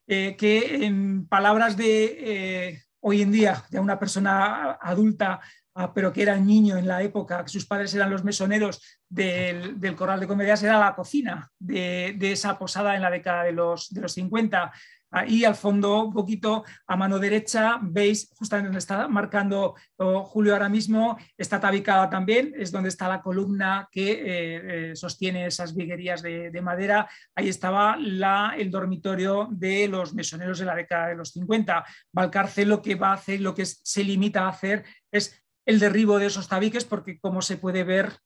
eh, que en palabras de hoy en día, de una persona adulta Ah, pero que era niño en la época, que sus padres eran los mesoneros del, Corral de Comedias, era la cocina de, esa posada en la década de los, 50. Ahí al fondo, un poquito a mano derecha, veis justamente donde está marcando oh, Julio ahora mismo, está tabicada también, es donde está la columna que eh, eh, sostiene esas viguerías de, madera. Ahí estaba la, el dormitorio de los mesoneros de la década de los 50. lo que va a hacer, lo que se limita a hacer es el derribo de esos tabiques, porque como se puede ver,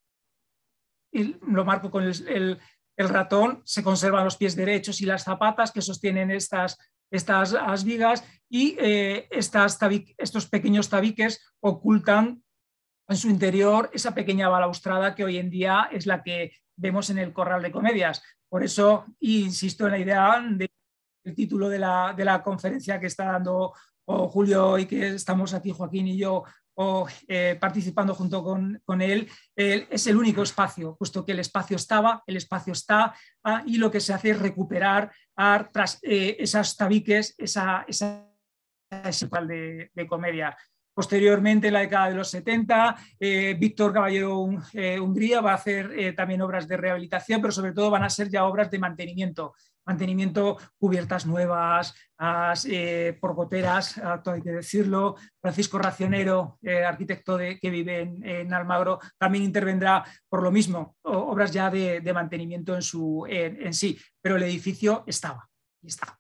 lo marco con el, ratón, se conservan los pies derechos y las zapatas que sostienen estas, estas vigas y eh, estas estos pequeños tabiques ocultan en su interior esa pequeña balaustrada que hoy en día es la que vemos en el corral de comedias. Por eso insisto en la idea del título de la, conferencia que está dando oh, Julio y que estamos aquí Joaquín y yo o eh, participando junto con, él, es el único espacio, puesto que el espacio estaba, el espacio está, ah, y lo que se hace es recuperar tras eh, tabiques, esa, esa, de, de comedia. Posteriormente, en la década de los 70, eh, Víctor Caballero Hungría va a hacer también obras de rehabilitación, pero sobre todo van a ser ya obras de mantenimiento mantenimiento, cubiertas nuevas, eh, por goteras, hay que decirlo. Francisco Racionero, eh, arquitecto que vive en, Almagro, también intervendrá por lo mismo, obras ya de, mantenimiento en, su, en, sí, pero el edificio estaba. Está.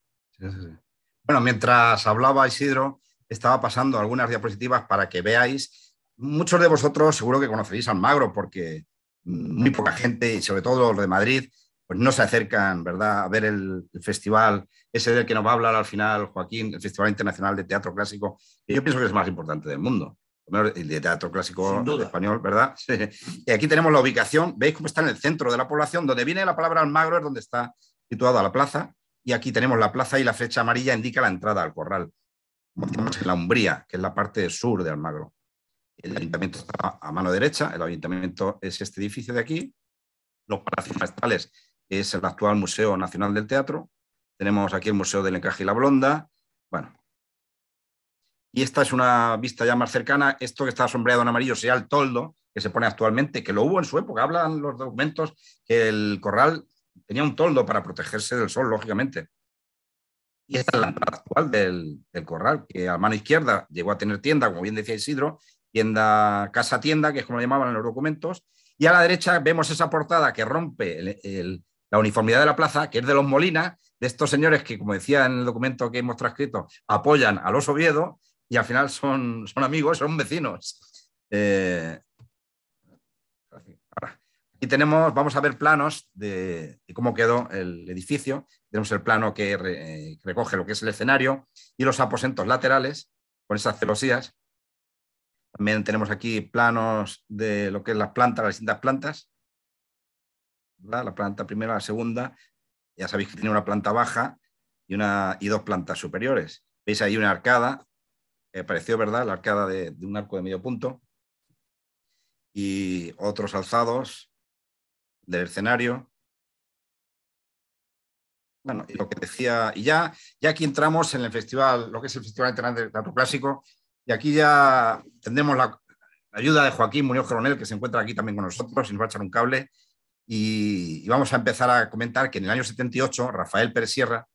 Bueno, mientras hablaba Isidro, estaba pasando algunas diapositivas para que veáis. Muchos de vosotros seguro que conocéis Almagro porque muy poca gente, y sobre todo los de Madrid, pues no se acercan, ¿verdad?, a ver el, festival, ese del que nos va a hablar al final Joaquín, el Festival Internacional de Teatro Clásico, que yo pienso que es el más importante del mundo, el de teatro clásico español, ¿verdad? Y aquí tenemos la ubicación, veis cómo está en el centro de la población, donde viene la palabra Almagro es donde está situada la plaza, y aquí tenemos la plaza y la flecha amarilla indica la entrada al corral, como en la Umbría, que es la parte sur de Almagro. El ayuntamiento está a mano derecha, el ayuntamiento es este edificio de aquí, los palacios maestrales, es el actual Museo Nacional del Teatro. Tenemos aquí el Museo del Encaje y la Blonda. Bueno. Y esta es una vista ya más cercana. Esto que está sombreado en amarillo sería el toldo que se pone actualmente, que lo hubo en su época. Hablan los documentos que el corral tenía un toldo para protegerse del sol, lógicamente. Y esta es la entrada actual del, corral, que a mano izquierda llegó a tener tienda, como bien decía Isidro, tienda, casa tienda, que es como lo llamaban en los documentos. Y a la derecha vemos esa portada que rompe el, la uniformidad de la plaza, que es de los Molina, de estos señores que, como decía en el documento que hemos transcrito, apoyan a los Oviedo y al final son, son amigos, son vecinos. Eh, aquí tenemos, vamos a ver planos de, cómo quedó el edificio. Tenemos el plano que, que eh, recoge lo que es el escenario y los aposentos laterales con esas celosías. También tenemos aquí planos de lo que es las plantas, las distintas plantas la planta primera, la segunda, ya sabéis que tiene una planta baja y, una, y dos plantas superiores. Veis ahí una arcada, eh, pareció, ¿verdad? La arcada de, un arco de medio punto y otros alzados del escenario. Bueno, y lo que decía, y ya, ya aquí entramos en el festival, lo que es el Festival Internacional de Teatro Clásico, y aquí ya tendremos la, ayuda de Joaquín Muñoz Coronel, que se encuentra aquí también con nosotros y nos va a echar un cable. Y, vamos a empezar a comentar que en el año 78 Rafael Pérez Sierra,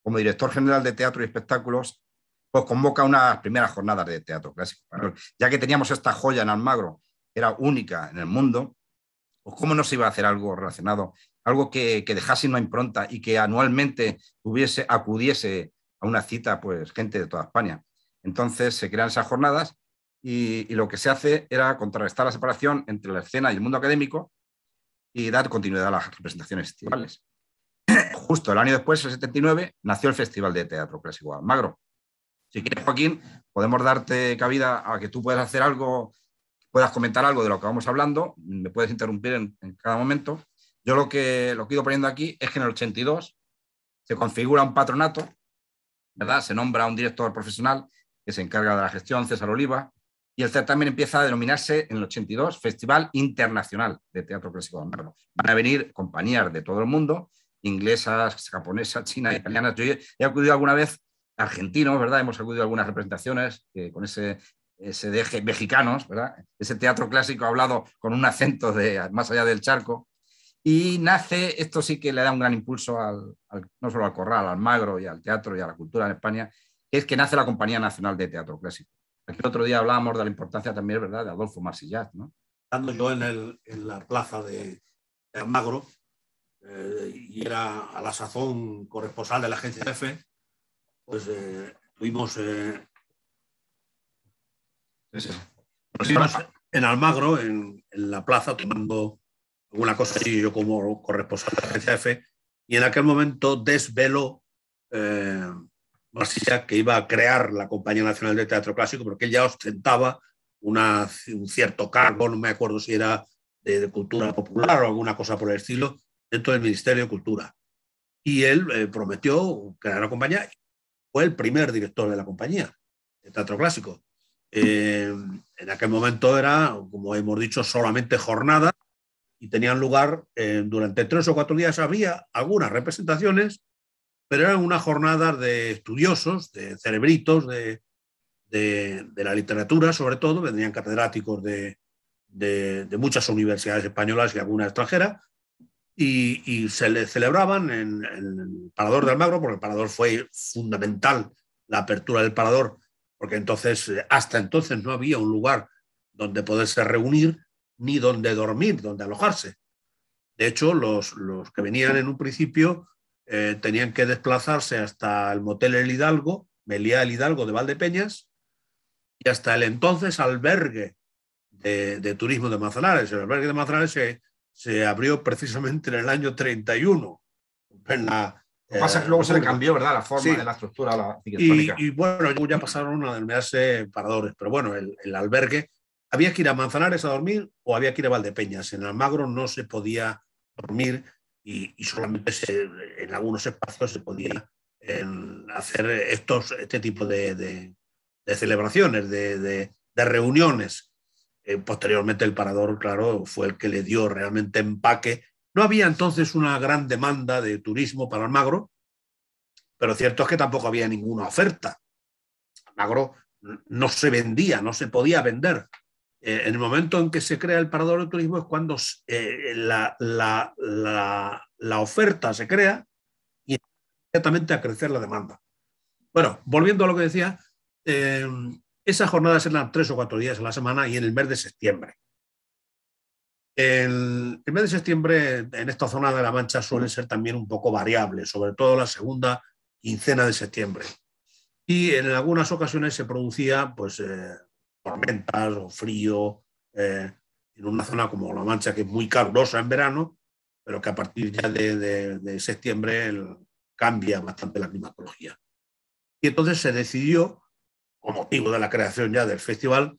como director general de teatro y espectáculos, pues convoca unas primeras jornadas de teatro clásico. Ya que teníamos esta joya en Almagro, era única en el mundo, pues cómo no se iba a hacer algo relacionado, algo que, dejase una impronta y que anualmente tuviese, acudiese a una cita, pues gente de toda España. Entonces se crean esas jornadas y, lo que se hace era contrarrestar la separación entre la escena y el mundo académico y dar continuidad a las representaciones estivales. Justo el año después, el 79, nació el Festival de Teatro Clásico Almagro. Si quieres, Joaquín, podemos darte cabida a que tú puedas hacer algo, puedas comentar algo de lo que vamos hablando. Me puedes interrumpir en, cada momento. Yo lo que, lo que he ido poniendo aquí es que en el 82 se configura un patronato, ¿verdad? Se nombra un director profesional que se encarga de la gestión, César Oliva, y el también empieza a denominarse en el 82 Festival Internacional de Teatro Clásico Magro. Van a venir compañías de todo el mundo, inglesas, japonesas, chinas, italianas. Yo he acudido alguna vez argentinos, ¿verdad? Hemos acudido a algunas representaciones con ese, ese deje mexicanos, ¿verdad? Ese teatro clásico hablado con un acento de más allá del charco. Y nace, esto sí que le da un gran impulso al, no solo al corral, al magro y al teatro y a la cultura en España, es que nace la Compañía Nacional de Teatro Clásico el otro día hablábamos de la importancia también, ¿verdad?, de Adolfo Marsillat, ¿no? Estando yo en, la plaza de Almagro, eh, y era a la sazón corresponsal de la agencia F. pues eh, tuvimos... Eh, pues en Almagro, en, la plaza, tomando alguna cosa así, yo como corresponsal de la agencia EFE, y en aquel momento desveló eh, Marsilla que iba a crear la Compañía Nacional de Teatro Clásico, porque él ya ostentaba un cierto cargo, no me acuerdo si era de, Cultura Popular o alguna cosa por el estilo, dentro del Ministerio de Cultura. Y él eh, prometió crear la compañía, fue el primer director de la compañía de teatro clásico. Eh, en aquel momento era, como hemos dicho, solamente jornada y tenían lugar eh, durante tres o cuatro días había algunas representaciones pero eran unas jornadas de estudiosos, de cerebritos, de, de, la literatura sobre todo, vendrían catedráticos de, de, muchas universidades españolas y algunas extranjera, y, se le celebraban en, el Parador de Almagro, porque el Parador fue fundamental, la apertura del Parador, porque entonces, hasta entonces no había un lugar donde poderse reunir ni donde dormir, donde alojarse. De hecho, los, los que venían en un principio eh, tenían que desplazarse hasta el motel El Hidalgo, Melía El Hidalgo de Valdepeñas, y hasta el entonces albergue de, turismo de Manzanares. El albergue de Manzanares se, abrió precisamente en el año 31. Lo que pasa que luego se le cambió, ¿verdad? La forma de la estructura. y, bueno, ya pasaron a denominarse paradores, pero bueno, el, el, albergue. Había que ir a Manzanares a dormir o había que ir a Valdepeñas. En Almagro no se podía dormir y, solamente en algunos espacios se podía em, hacer estos, este tipo de, celebraciones, de, reuniones. Eh, posteriormente el parador, claro, fue el que le dio realmente empaque. No había entonces una gran demanda de turismo para Almagro, pero cierto es que tampoco había ninguna oferta. Almagro no se vendía, no se podía vender. Eh, en el momento en que se crea el parador de turismo es cuando eh, la, oferta se crea y inmediatamente a crecer la demanda. Bueno, volviendo a lo que decía, em, esas jornadas eran tres o cuatro días a la semana y en el mes de septiembre. El, mes de septiembre en esta zona de La Mancha suele ser también un poco variable, sobre todo la segunda quincena de septiembre. Y en algunas ocasiones se producía pues, eh, tormentas o frío, eh, en una zona como La Mancha, que es muy calurosa en verano, pero que a partir ya de, septiembre cambia bastante la climatología. Y entonces se decidió, con motivo de la creación ya del festival,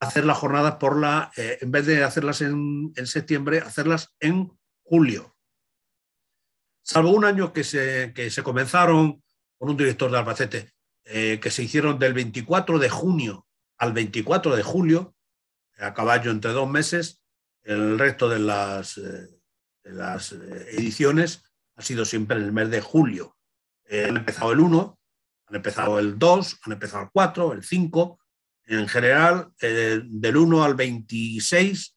hacer las jornadas por la, eh, en vez de hacerlas en, septiembre, hacerlas en julio. Salvo un año que se, comenzaron con un director de Albacete, eh, que se hicieron del 24 de junio al 24 de julio, a caballo entre dos meses, el resto de las, eh, las eh, ediciones ha sido siempre en el mes de julio. Eh, han empezado el 1, han empezado el 2, han empezado el 4, el 5. En general, del 1 al 26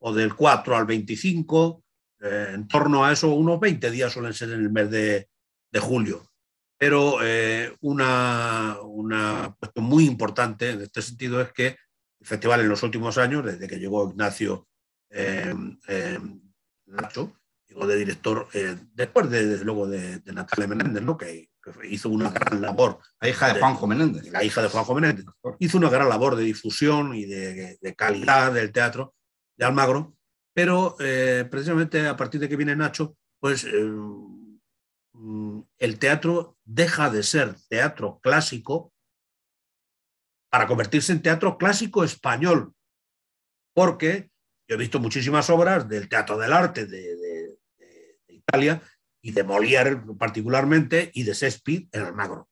o del 4 al 25, en torno a eso, unos 20 días suelen ser en el mes de julio. Pero eh, una, una cuestión muy importante en este sentido es que el festival en los últimos años, desde que llegó Ignacio em, em, Nacho, llegó de director, eh, después de, desde luego de, Natalia Menéndez, lo que, hizo una gran labor. La hija de Juanjo Menéndez. La hija de Juanjo Menéndez. Hizo una gran labor de difusión y de, de calidad del teatro de Almagro, pero eh, precisamente a partir de que viene Nacho, pues em, Mm, el teatro deja de ser teatro clásico para convertirse en teatro clásico español, porque yo he visto muchísimas obras del teatro del arte de, Italia y de Molière particularmente y de Shakespeare en Almagro.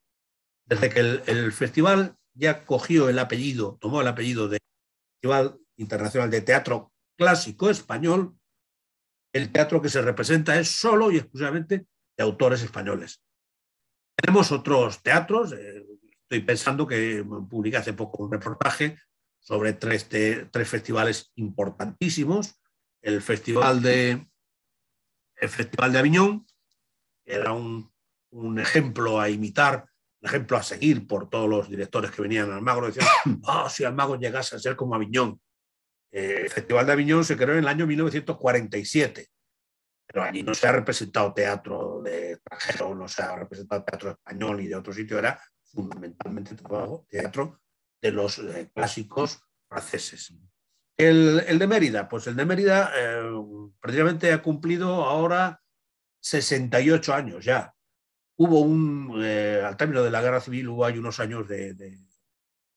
Desde que el, el festival ya cogió el apellido, tomó el apellido de Festival Internacional de Teatro Clásico Español, el teatro que se representa es solo y exclusivamente autores españoles. Tenemos otros teatros, eh, estoy pensando que publiqué hace poco un reportaje sobre tres, tres festivales importantísimos, el Festival de, el Festival de Aviñón, era un, ejemplo a imitar un ejemplo a seguir por todos los directores que venían al Almagro, decían, ah, si Almagro llegase a ser como Aviñón. Eh, el Festival de Aviñón se creó en el año 1947 pero allí no se ha representado teatro de extranjero, no se ha representado teatro español y de otro sitio, era fundamentalmente teatro de los eh, clásicos franceses. El, de Mérida, pues el de Mérida eh, prácticamente ha cumplido ahora 68 años ya. Hubo un, eh, al término de la guerra civil, hubo hay unos años de,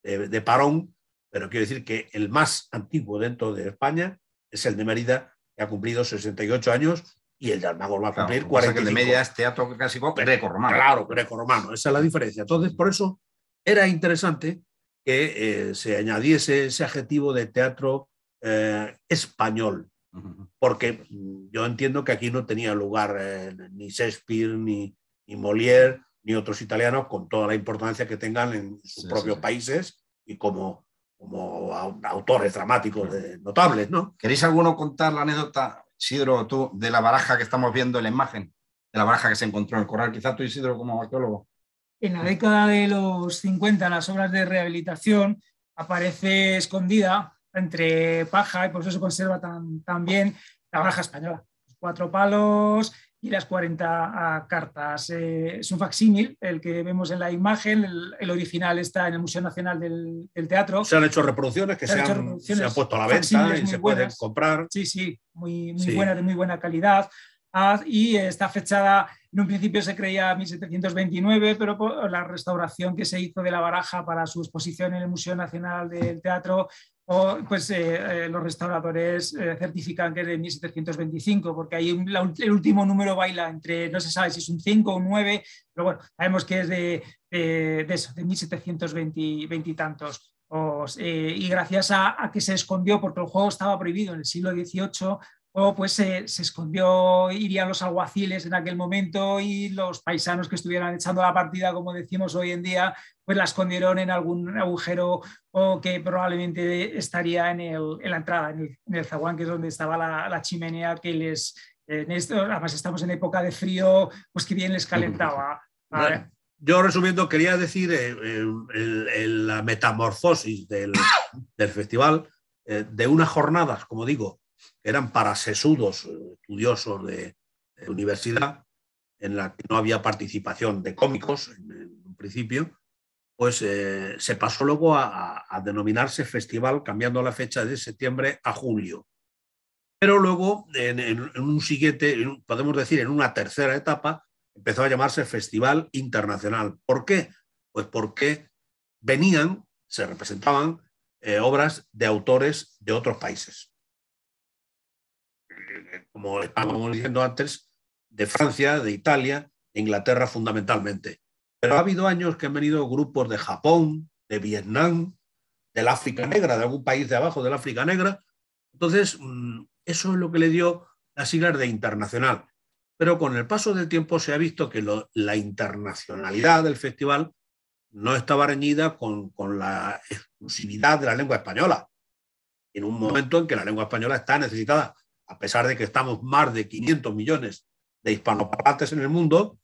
de parón, pero quiero decir que el más antiguo dentro de España es el de Mérida, que ha cumplido 68 años y el de va a cumplir claro, 45. Que el de media es teatro clásico greco-romano. Claro, greco-romano, esa es la diferencia. Entonces, por eso era interesante que eh, se añadiese ese adjetivo de teatro eh, español, porque yo entiendo que aquí no tenía lugar eh, ni Shakespeare, ni, Molière, ni otros italianos, con toda la importancia que tengan en sus propios países y como, como autores dramáticos notables, ¿no? ¿Queréis alguno contar la anécdota Isidro, tú, de la baraja que estamos viendo en la imagen, de la baraja que se encontró en el corral, quizás tú, Isidro, como arqueólogo. En la década de los 50, las obras de rehabilitación, aparece escondida entre paja, y por eso se conserva tan, bien, la baraja española. cuatro palos, y las 40 ah, cartas. Eh, es un facsímil, el que vemos en la imagen, el, original está en el Museo Nacional del, Teatro. Se han hecho reproducciones que se, han, puesto a la venta y se pueden comprar. Sí, sí, muy, muy buena, de muy buena calidad. y está fechada, en un principio se creía 1729, pero por la restauración que se hizo de la baraja para su exposición en el Museo Nacional del Teatro o pues eh, eh, los restauradores eh, certifican que es de 1725, porque ahí el último número baila entre, no se sabe si es un 5 o un 9, pero bueno, sabemos que es de, de, 1720 y tantos. y gracias a, a, que se escondió, porque el juego estaba prohibido en el siglo XVIII, o pues se escondió, irían los alguaciles en aquel momento y los paisanos que estuvieran echando la partida, como decimos hoy en día, pues la escondieron en algún agujero o que probablemente estaría en, el, la entrada, en el, zaguán, que es donde estaba la, chimenea que les... En esto, además estamos en época de frío, pues que bien les calentaba. Yo resumiendo, quería decir eh, la metamorfosis del, del festival, eh, de unas jornadas, como digo, eran para sesudos eh, estudiosos de, universidad, en la que no había participación de cómicos en, un principio, pues eh, se pasó luego a, denominarse festival, cambiando la fecha de septiembre a julio. Pero luego, en, un siguiente, podemos decir, en una tercera etapa, empezó a llamarse Festival Internacional. ¿Por qué? Pues porque venían, se representaban eh, obras de autores de otros países como estábamos diciendo antes, de Francia, de Italia, Inglaterra fundamentalmente. Pero ha habido años que han venido grupos de Japón, de Vietnam, del África Negra, de algún país de abajo del África Negra. Entonces, mm, eso es lo que le dio la siglas de internacional. Pero con el paso del tiempo se ha visto que la internacionalidad del festival no estaba reñida con, con, la exclusividad de la lengua española. En un momento en que la lengua española está necesitada a pesar de que estamos más de 500 millones de hispanoparlantes en el mundo,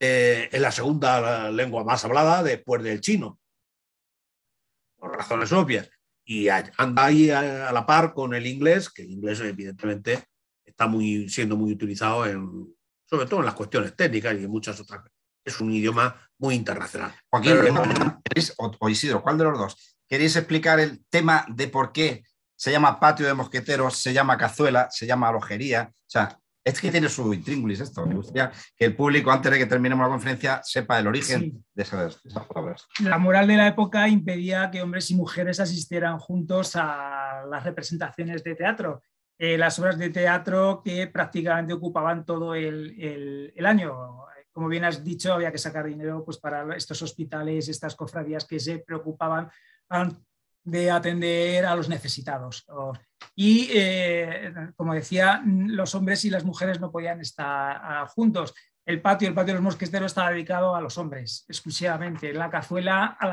eh, es la segunda lengua más hablada después del chino, por razones obvias. Y anda ahí a, la par con el inglés, que el inglés evidentemente está muy, siendo muy utilizado, en, sobre todo en las cuestiones técnicas y en muchas otras. Es un idioma muy internacional. Joaquín, o Isidro, ¿cuál de los dos? ¿Queréis explicar el tema de por qué se llama patio de mosqueteros, se llama cazuela, se llama alojería. O sea, es que tiene su intríngulis esto. Me gustaría que el público, antes de que terminemos la conferencia, sepa el origen de, esas, La moral de la época impedía que hombres y mujeres asistieran juntos a las representaciones de teatro. Eh, las obras de teatro que prácticamente ocupaban todo el, año. Como bien has dicho, había que sacar dinero pues, para estos hospitales, estas cofradías que se preocupaban ah, de atender a los necesitados. Y, eh, como decía, los hombres y las mujeres no podían estar ah, juntos. El patio, el patio de los mosqueteros estaba dedicado a los hombres exclusivamente, la cazuela a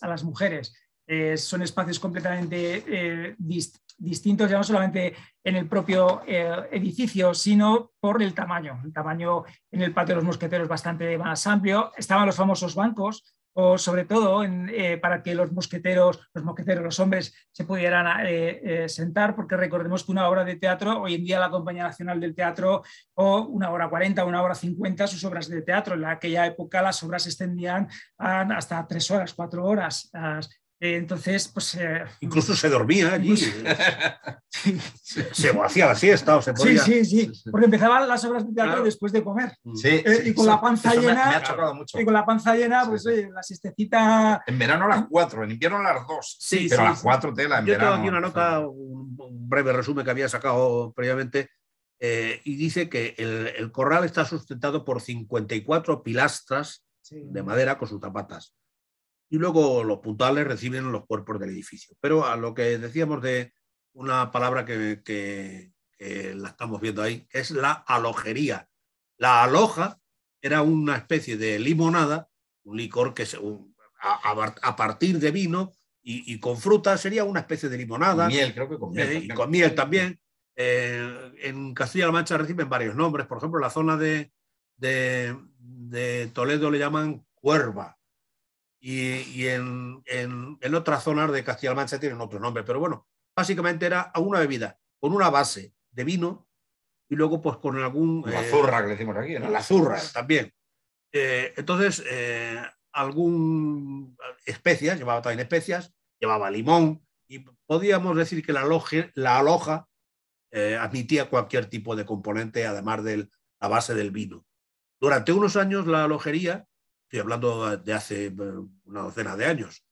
las, mujeres. Eh, son espacios completamente eh, distintos, ya no solamente en el propio edificio, sino por el tamaño. El tamaño en el patio de los mosqueteros bastante más amplio. Estaban los famosos bancos, o sobre todo eh, para que los mosqueteros, los mosqueteros, los hombres se pudieran eh, eh, sentar, porque recordemos que una obra de teatro, hoy en día la Compañía Nacional del Teatro, o una hora 40, una hora 50, sus obras de teatro, en aquella época las obras se extendían ah, hasta tres horas, cuatro horas, eh, entonces, pues... Eh, Incluso se dormía allí. Pues, se hacía la siesta o se podía... Sí, sí, sí, porque empezaban las obras de teatro después de comer. Mm. Eh, sí, y con la panza llena... Me ha chocado mucho. Y con la panza llena, pues oye, la siestecita... En verano a las cuatro, en invierno a las dos. Sí, Pero a las cuatro tela, en Yo Yo tengo aquí una nota, un breve resumen que había sacado previamente, y dice que el, corral está sustentado por 54 pilastras de madera con sus tapatas y luego los puntales reciben los cuerpos del edificio. Pero a lo que decíamos de una palabra que, la estamos viendo ahí, es la alojería. La aloja era una especie de limonada, un licor que a, partir de vino y, con fruta sería una especie de limonada. Con miel, creo que con miel. y con miel también. Eh, en Castilla-La Mancha reciben varios nombres. Por ejemplo, la zona de Toledo le llaman cuerva y, en, en, otras zonas de Castilla-La Mancha tienen otro nombre, pero bueno, básicamente era una bebida con una base de vino y luego pues con algún... La eh, que le decimos aquí, La zurra también. Eh, entonces, eh, algún especias, llevaba también especias, llevaba limón y podíamos decir que la, la aloja eh, admitía cualquier tipo de componente además de la base del vino. Durante unos años la alojería estoy hablando de hace eh, una docena de años,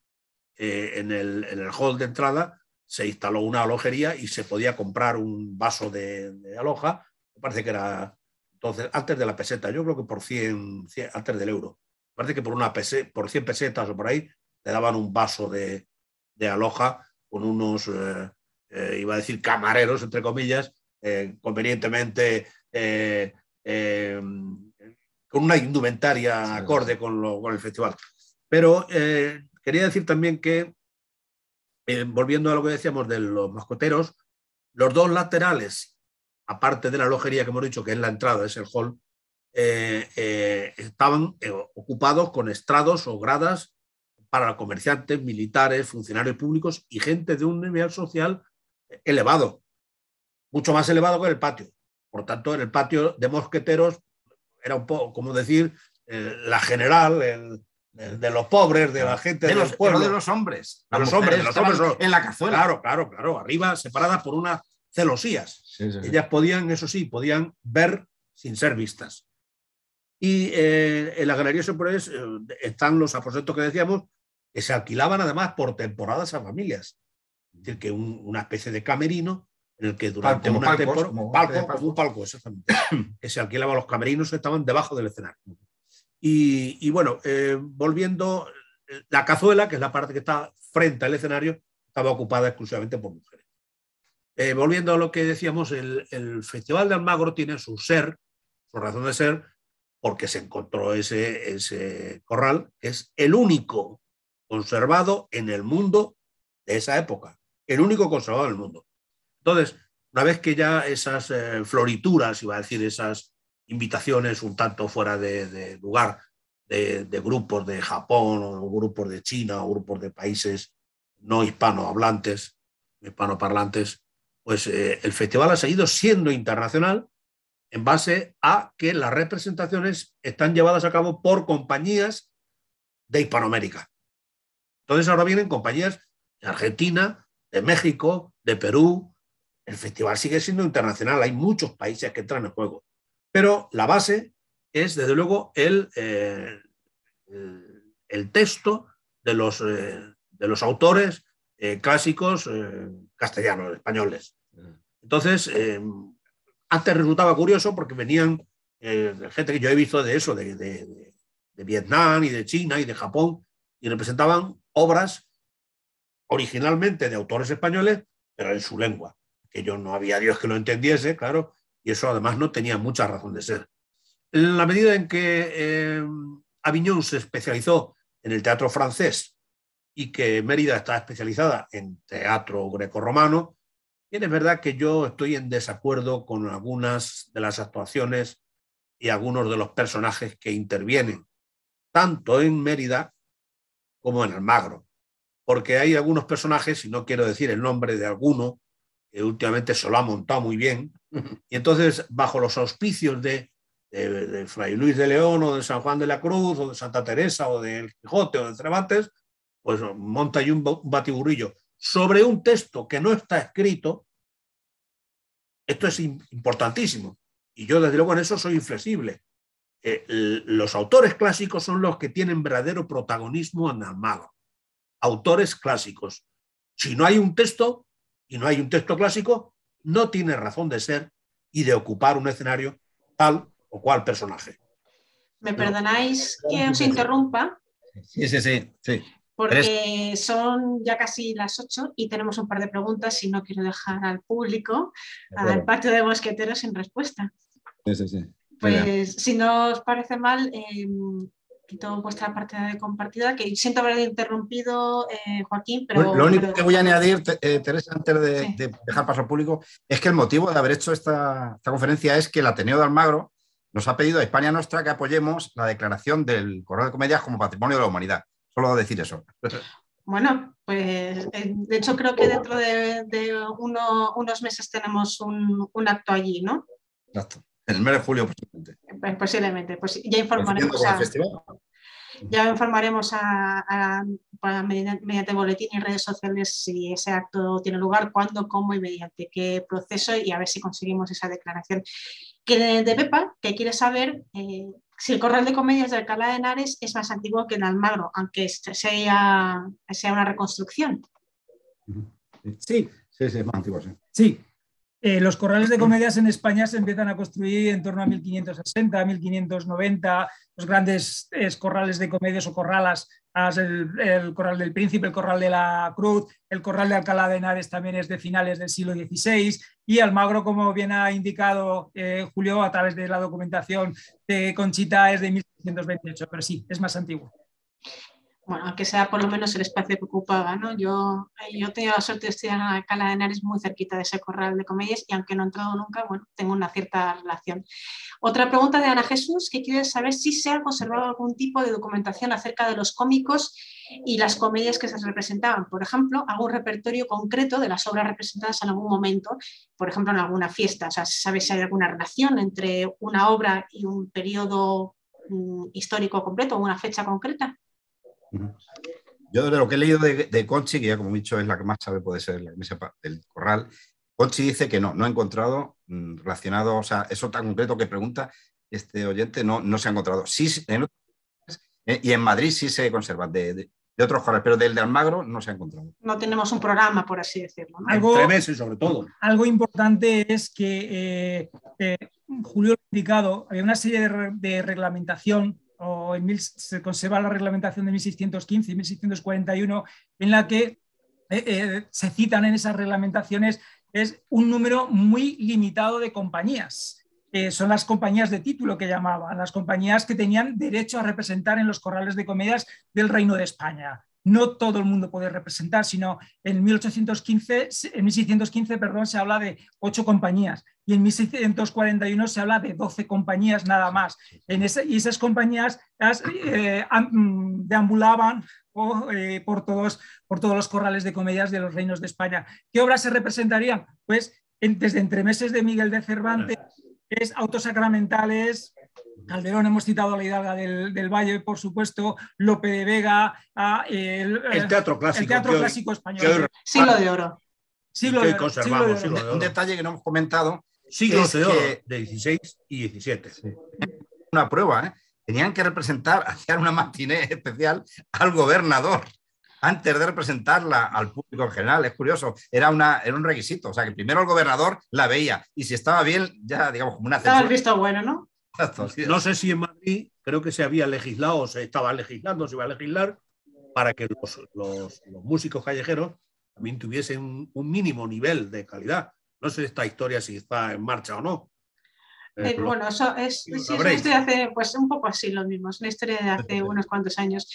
eh, en, el, hall de entrada se instaló una alojería y se podía comprar un vaso de, aloja, me parece que era entonces antes de la peseta, yo creo que por 100, antes del euro, parece que por, una pese, por 100 pesetas o por ahí, le daban un vaso de, aloja con unos, eh, iba a decir camareros, entre comillas, convenientemente con una indumentaria acorde con, con, el festival. Pero eh, quería decir también que, eh, volviendo a lo que decíamos de los mosqueteros, los dos laterales, aparte de la lojería que hemos dicho, que es la entrada, es el hall, eh, estaban ocupados con estrados o gradas para comerciantes, militares, funcionarios públicos y gente de un nivel social elevado, mucho más elevado que en el patio. Por tanto, en el patio de mosqueteros era un poco como decir eh, la general, de los pobres, de la gente de, los, pueblos. de los hombres. De los hombres, En la cazuela. Claro, claro, claro. Arriba, separadas por unas celosías. Ellas podían, eso sí, podían ver sin ser vistas. Y eh, en la Galería de eh, están los aposentos que decíamos, que se alquilaban además por temporadas a familias. Es decir, que una especie de camerino en el que durante una este un palco, exactamente. que se alquilaban los camerinos estaban debajo del escenario. Y, bueno, eh, volviendo, la cazuela, que es la parte que está frente al escenario, estaba ocupada exclusivamente por mujeres. Eh, volviendo a lo que decíamos, el, Festival de Almagro tiene su ser, su razón de ser, porque se encontró ese, ese corral, que es el único conservado en el mundo de esa época, el único conservado del mundo. Entonces, una vez que ya esas eh, florituras, iba a decir, esas invitaciones un tanto fuera de, lugar de, grupos de Japón o grupos de China o grupos de países no hispanohablantes, hispanoparlantes, pues eh, el festival ha seguido siendo internacional en base a que las representaciones están llevadas a cabo por compañías de Hispanoamérica. Entonces ahora vienen compañías de Argentina, de México, de Perú, el festival sigue siendo internacional, hay muchos países que entran en juego, pero la base es, desde luego, el, eh, el, texto de los, eh, de los autores eh, clásicos castellanos, españoles. Entonces, antes resultaba curioso porque venían gente que yo he visto de eso, de, de Vietnam y de China y de Japón, y representaban obras originalmente de autores españoles, pero en su lengua que yo no había Dios que lo entendiese, claro, y eso además no tenía mucha razón de ser. En la medida en que eh, Avignon se especializó en el teatro francés y que Mérida está especializada en teatro grecorromano, bien es verdad que yo estoy en desacuerdo con algunas de las actuaciones y algunos de los personajes que intervienen, tanto en Mérida como en Almagro, porque hay algunos personajes, y no quiero decir el nombre de alguno, últimamente se lo ha montado muy bien. Y entonces, bajo los auspicios de, Fray Luis de León o de San Juan de la Cruz o de Santa Teresa o de El Quijote o de Cervantes, pues monta ahí un batiburrillo sobre un texto que no está escrito. Esto es importantísimo. Y yo, desde luego, en eso soy inflexible. Eh, los autores clásicos son los que tienen verdadero protagonismo en Autores clásicos. Si no hay un texto, y no hay un texto clásico, no tiene razón de ser y de ocupar un escenario tal o cual personaje. ¿Me perdonáis que os interrumpa? Sí, sí, sí. Porque son ya casi las ocho y tenemos un par de preguntas y no quiero dejar al público, al patio de mosqueteros sin respuesta. Sí, sí, sí. Pues si no os parece mal, em, quito vuestra parte de compartida, que siento haber interrumpido, eh, Joaquín, pero... Lo único que voy a añadir, eh, Teresa, antes de, dejar paso al público, es que el motivo de haber hecho esta, conferencia es que el Ateneo de Almagro nos ha pedido a España Nuestra que apoyemos la declaración del Correo de Comedias como Patrimonio de la Humanidad. Solo decir eso. Bueno, pues eh, de hecho creo que dentro de, unos meses tenemos un, un acto allí, ¿no? Exacto. El mes de julio posiblemente. Pues posiblemente, pues ya informaremos. ya informaremos mediante boletín y redes sociales si ese acto tiene lugar, cuándo, cómo y mediante qué proceso y a ver si conseguimos esa declaración. Que de, Pepa, que quiere saber eh, si el Corral de Comedias de Alcalá de Henares es más antiguo que el Almagro, aunque sea, sea una reconstrucción. Sí, sí, es más antiguo. sí eh, los corrales de comedias en España se empiezan a construir en torno a 1560, 1590, los grandes corrales de comedias o corralas, el, corral del Príncipe, el corral de la Cruz, el corral de Alcalá de Henares también es de finales del siglo XVI y Almagro, como bien ha indicado eh, Julio a través de la documentación de Conchita, es de 1628, pero sí, es más antiguo bueno, aunque sea por lo menos el espacio que ocupaba, ¿no? Yo, eh, yo he tenido la suerte de estudiar en la Cala de Henares muy cerquita de ese corral de comedias y aunque no he entrado nunca, bueno, tengo una cierta relación. Otra pregunta de Ana Jesús que quiere saber si se ha conservado algún tipo de documentación acerca de los cómicos y las comedias que se representaban. Por ejemplo, algún repertorio concreto de las obras representadas en algún momento, por ejemplo, en alguna fiesta. O sea, sabe si hay alguna relación entre una obra y un periodo mm, histórico completo o una fecha concreta. Yo de lo que he leído de, Conchi, que ya como he dicho es la que más sabe, puede ser la del corral, Conchi dice que no, no ha encontrado mm, relacionado, o sea, eso tan concreto que pregunta este oyente, no, no se ha encontrado. Sí, eh, y en Madrid sí se conserva de, otros corrales, pero del de Almagro no se ha encontrado. No tenemos un programa, por así decirlo. Algo, sobre todo. Algo importante es que eh, eh, Julio lo ha indicado, había una serie de reglamentación se conserva la reglamentación de 1615 y 1641, en la que eh, eh, se citan en esas reglamentaciones es un número muy limitado de compañías. son las compañías de título que llamaban, las compañías que tenían derecho a representar en los corrales de comedias del Reino de España no todo el mundo puede representar, sino en 1815, en 1615, perdón, se habla de ocho compañías y en 1641 se habla de 12 compañías nada más. En y esas compañías eh, deambulaban oh, eh, por, todos, los corrales de comedias de los reinos de España. ¿Qué obras se representarían? Pues desde desde Entremeses de Miguel de Cervantes, es autosacramentales, Calderón, hemos citado a la Hidalga del, Valle, por supuesto, Lope de Vega, el, eh, teatro clásico, el teatro clásico español. siglo de oro. Siglo de de oro. Un detalle que no hemos comentado. Siglo de oro de 16 y 17. Una prueba, ¿eh? Tenían que representar, hacían una matiné especial al gobernador antes de representarla al público en general. Es curioso, era, una, era un requisito. O sea, que primero el gobernador la veía y si estaba bien, ya digamos como una Estaba el visto bueno, ¿no? No sé si en Madrid, creo que se había legislado, o se estaba legislando, se iba a legislar, para que los, músicos callejeros también tuviesen un, mínimo nivel de calidad. No sé esta historia si está en marcha o no. Eh, eh, bueno, eso es, una historia de hace, pues un poco así lo mismo, es una historia de hace unos cuantos años.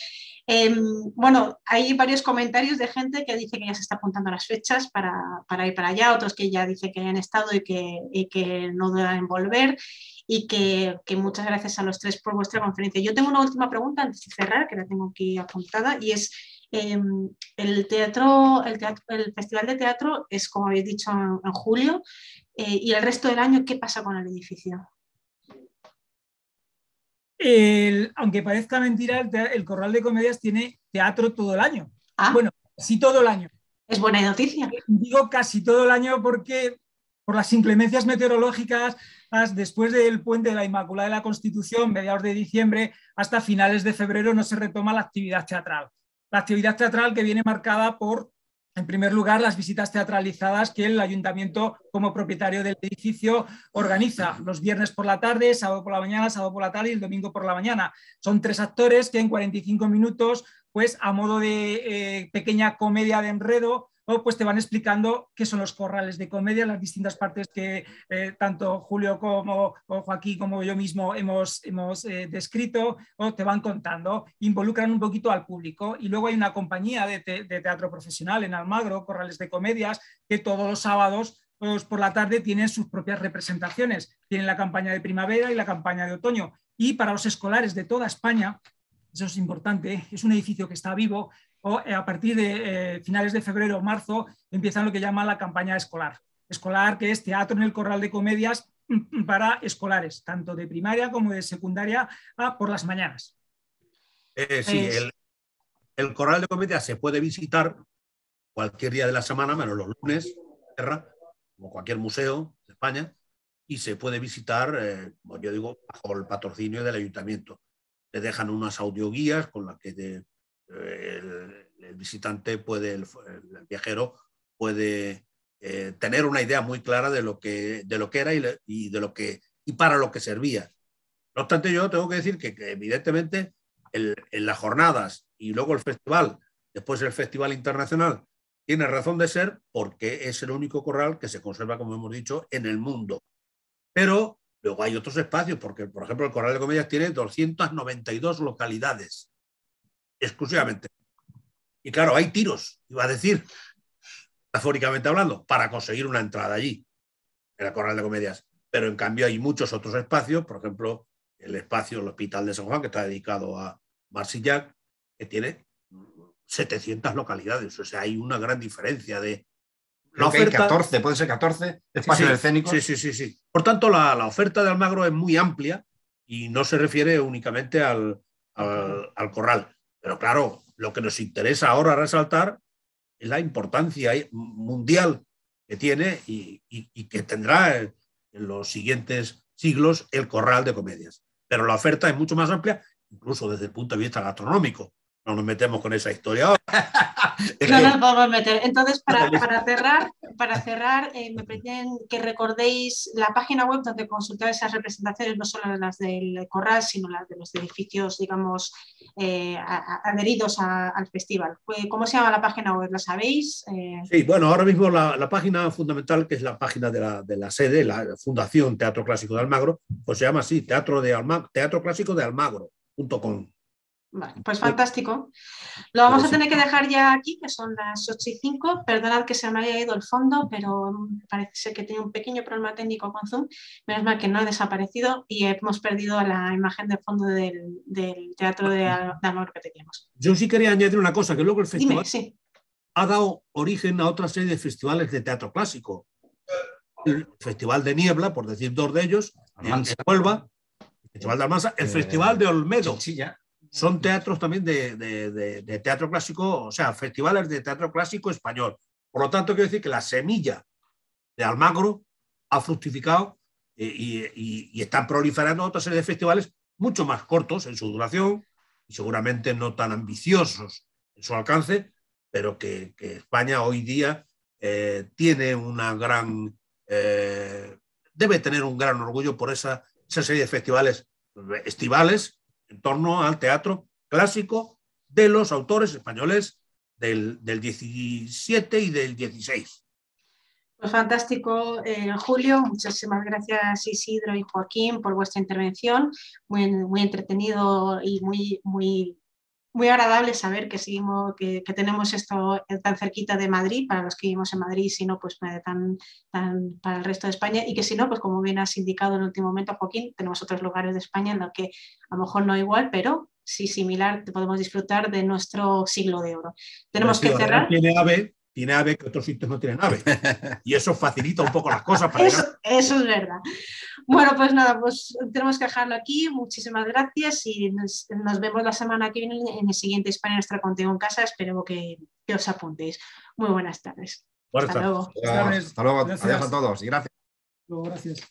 Em, bueno, hay varios comentarios de gente que dice que ya se está apuntando las fechas para, ir para allá, otros que ya dice que han estado y que, y que no deben volver y que, muchas gracias a los tres por vuestra conferencia. Yo tengo una última pregunta antes de cerrar, que la tengo aquí apuntada, y es em, el, teatro, el, Festival de Teatro es, como habéis dicho, en, julio, eh, y el resto del año, ¿qué pasa con el edificio? aunque parezca mentira, el, Corral de Comedias tiene teatro todo el año. Ah. Bueno, sí todo el año. Es buena noticia. Digo casi todo el año porque por las inclemencias meteorológicas, después del puente de la Inmaculada de la Constitución, mediados de diciembre, hasta finales de febrero no se retoma la actividad teatral. La actividad teatral que viene marcada por, en primer lugar, las visitas teatralizadas que el ayuntamiento, como propietario del edificio, organiza los viernes por la tarde, sábado por la mañana, sábado por la tarde y el domingo por la mañana. Son tres actores que en 45 minutos, pues a modo de eh, pequeña comedia de enredo, pues te van explicando qué son los corrales de comedia, las distintas partes que eh, tanto Julio como, Joaquín como yo mismo hemos, eh, descrito, o te van contando, involucran un poquito al público. Y luego hay una compañía de, teatro profesional en Almagro, Corrales de Comedias, que todos los sábados pues, por la tarde tienen sus propias representaciones. Tienen la campaña de primavera y la campaña de otoño. Y para los escolares de toda España, eso es importante, es un edificio que está vivo, o eh, a partir de eh, finales de febrero o marzo empiezan lo que llaman la campaña escolar. Escolar, que es teatro en el corral de comedias para escolares, tanto de primaria como de secundaria, por las mañanas. Eh, sí, el, corral de comedias se puede visitar cualquier día de la semana, menos los lunes, como cualquier museo de España, y se puede visitar, yo digo, bajo el patrocinio del ayuntamiento. Te dejan unas audioguías con las que el, visitante puede, el, viajero puede eh, tener una idea muy clara de lo que, de lo que era y, de lo que, y para lo que servía. No obstante, yo tengo que decir que, evidentemente en las jornadas y luego el festival, después el Festival Internacional, tiene razón de ser porque es el único corral que se conserva, como hemos dicho, en el mundo. Pero luego hay otros espacios, porque por ejemplo el Corral de Comedias tiene 292 localidades exclusivamente. Y claro, hay tiros, iba a decir, metafóricamente hablando, para conseguir una entrada allí, en el Corral de Comedias. Pero en cambio hay muchos otros espacios, por ejemplo, el espacio, el Hospital de San Juan, que está dedicado a Marsillac, que tiene 700 localidades. O sea, hay una gran diferencia de... La oferta... 14, puede ser 14 espacios escénicos. Sí, sí, sí, sí. Por tanto, la, oferta de Almagro es muy amplia y no se refiere únicamente al, al corral. Pero claro, lo que nos interesa ahora resaltar es la importancia mundial que tiene y, que tendrá en, los siguientes siglos el corral de comedias. Pero la oferta es mucho más amplia, incluso desde el punto de vista gastronómico. No nos metemos con esa historia ahora. no nos podemos meter. Entonces, para, cerrar, para cerrar eh, me pretenden que recordéis la página web donde consultar esas representaciones, no solo las del Corral, sino las de los edificios, digamos, eh, adheridos al festival. Pues, ¿Cómo se llama la página web? ¿La sabéis? Eh, sí, bueno, ahora mismo la, página fundamental, que es la página de la, sede, la Fundación Teatro Clásico de Almagro, pues se llama así, Teatro, de Teatro Clásico de Almagro.com pues fantástico. Lo vamos a tener que dejar ya aquí, que son las 8 y 5. Perdonad que se me haya ido el fondo, pero parece ser que tenía un pequeño problema técnico con Zoom. Menos mal que no ha desaparecido y hemos perdido la imagen de fondo del, teatro de, amor que teníamos. Yo sí quería añadir una cosa, que luego el festival ha dado origen a otra serie de festivales de teatro clásico. El Festival de Niebla, por decir dos de ellos, en Huelva, el Festival de Almansa, el eh, Festival de Olmedo. Son teatros también de, teatro clásico, o sea, festivales de teatro clásico español. Por lo tanto, quiero decir que la semilla de Almagro ha fructificado eh, y, están proliferando otra serie de festivales mucho más cortos en su duración y seguramente no tan ambiciosos en su alcance, pero que, España hoy día eh, tiene una gran, eh, debe tener un gran orgullo por esa, esa serie de festivales estivales en torno al teatro clásico de los autores españoles del, del 17 y del 16. Pues fantástico, eh, Julio. Muchísimas gracias, Isidro y Joaquín, por vuestra intervención. Muy, entretenido y muy, muy muy agradable saber que seguimos, que, tenemos esto eh, tan cerquita de Madrid, para los que vivimos en Madrid, si no, pues tan, tan, para el resto de España, y que si no, pues como bien has indicado en último momento, Joaquín, tenemos otros lugares de España en los que a lo mejor no igual, pero sí similar, podemos disfrutar de nuestro siglo de oro. Tenemos que cerrar tiene ave que otros sitios no tienen ave. Y eso facilita un poco las cosas. Para eso, eso es verdad. Bueno, pues nada, pues tenemos que dejarlo aquí. Muchísimas gracias y nos, vemos la semana que viene en el siguiente España Nuestra Contigo en Casa. Espero que, os apuntéis. Muy buenas tardes. Hasta luego. Hasta luego. Adiós a todos y gracias.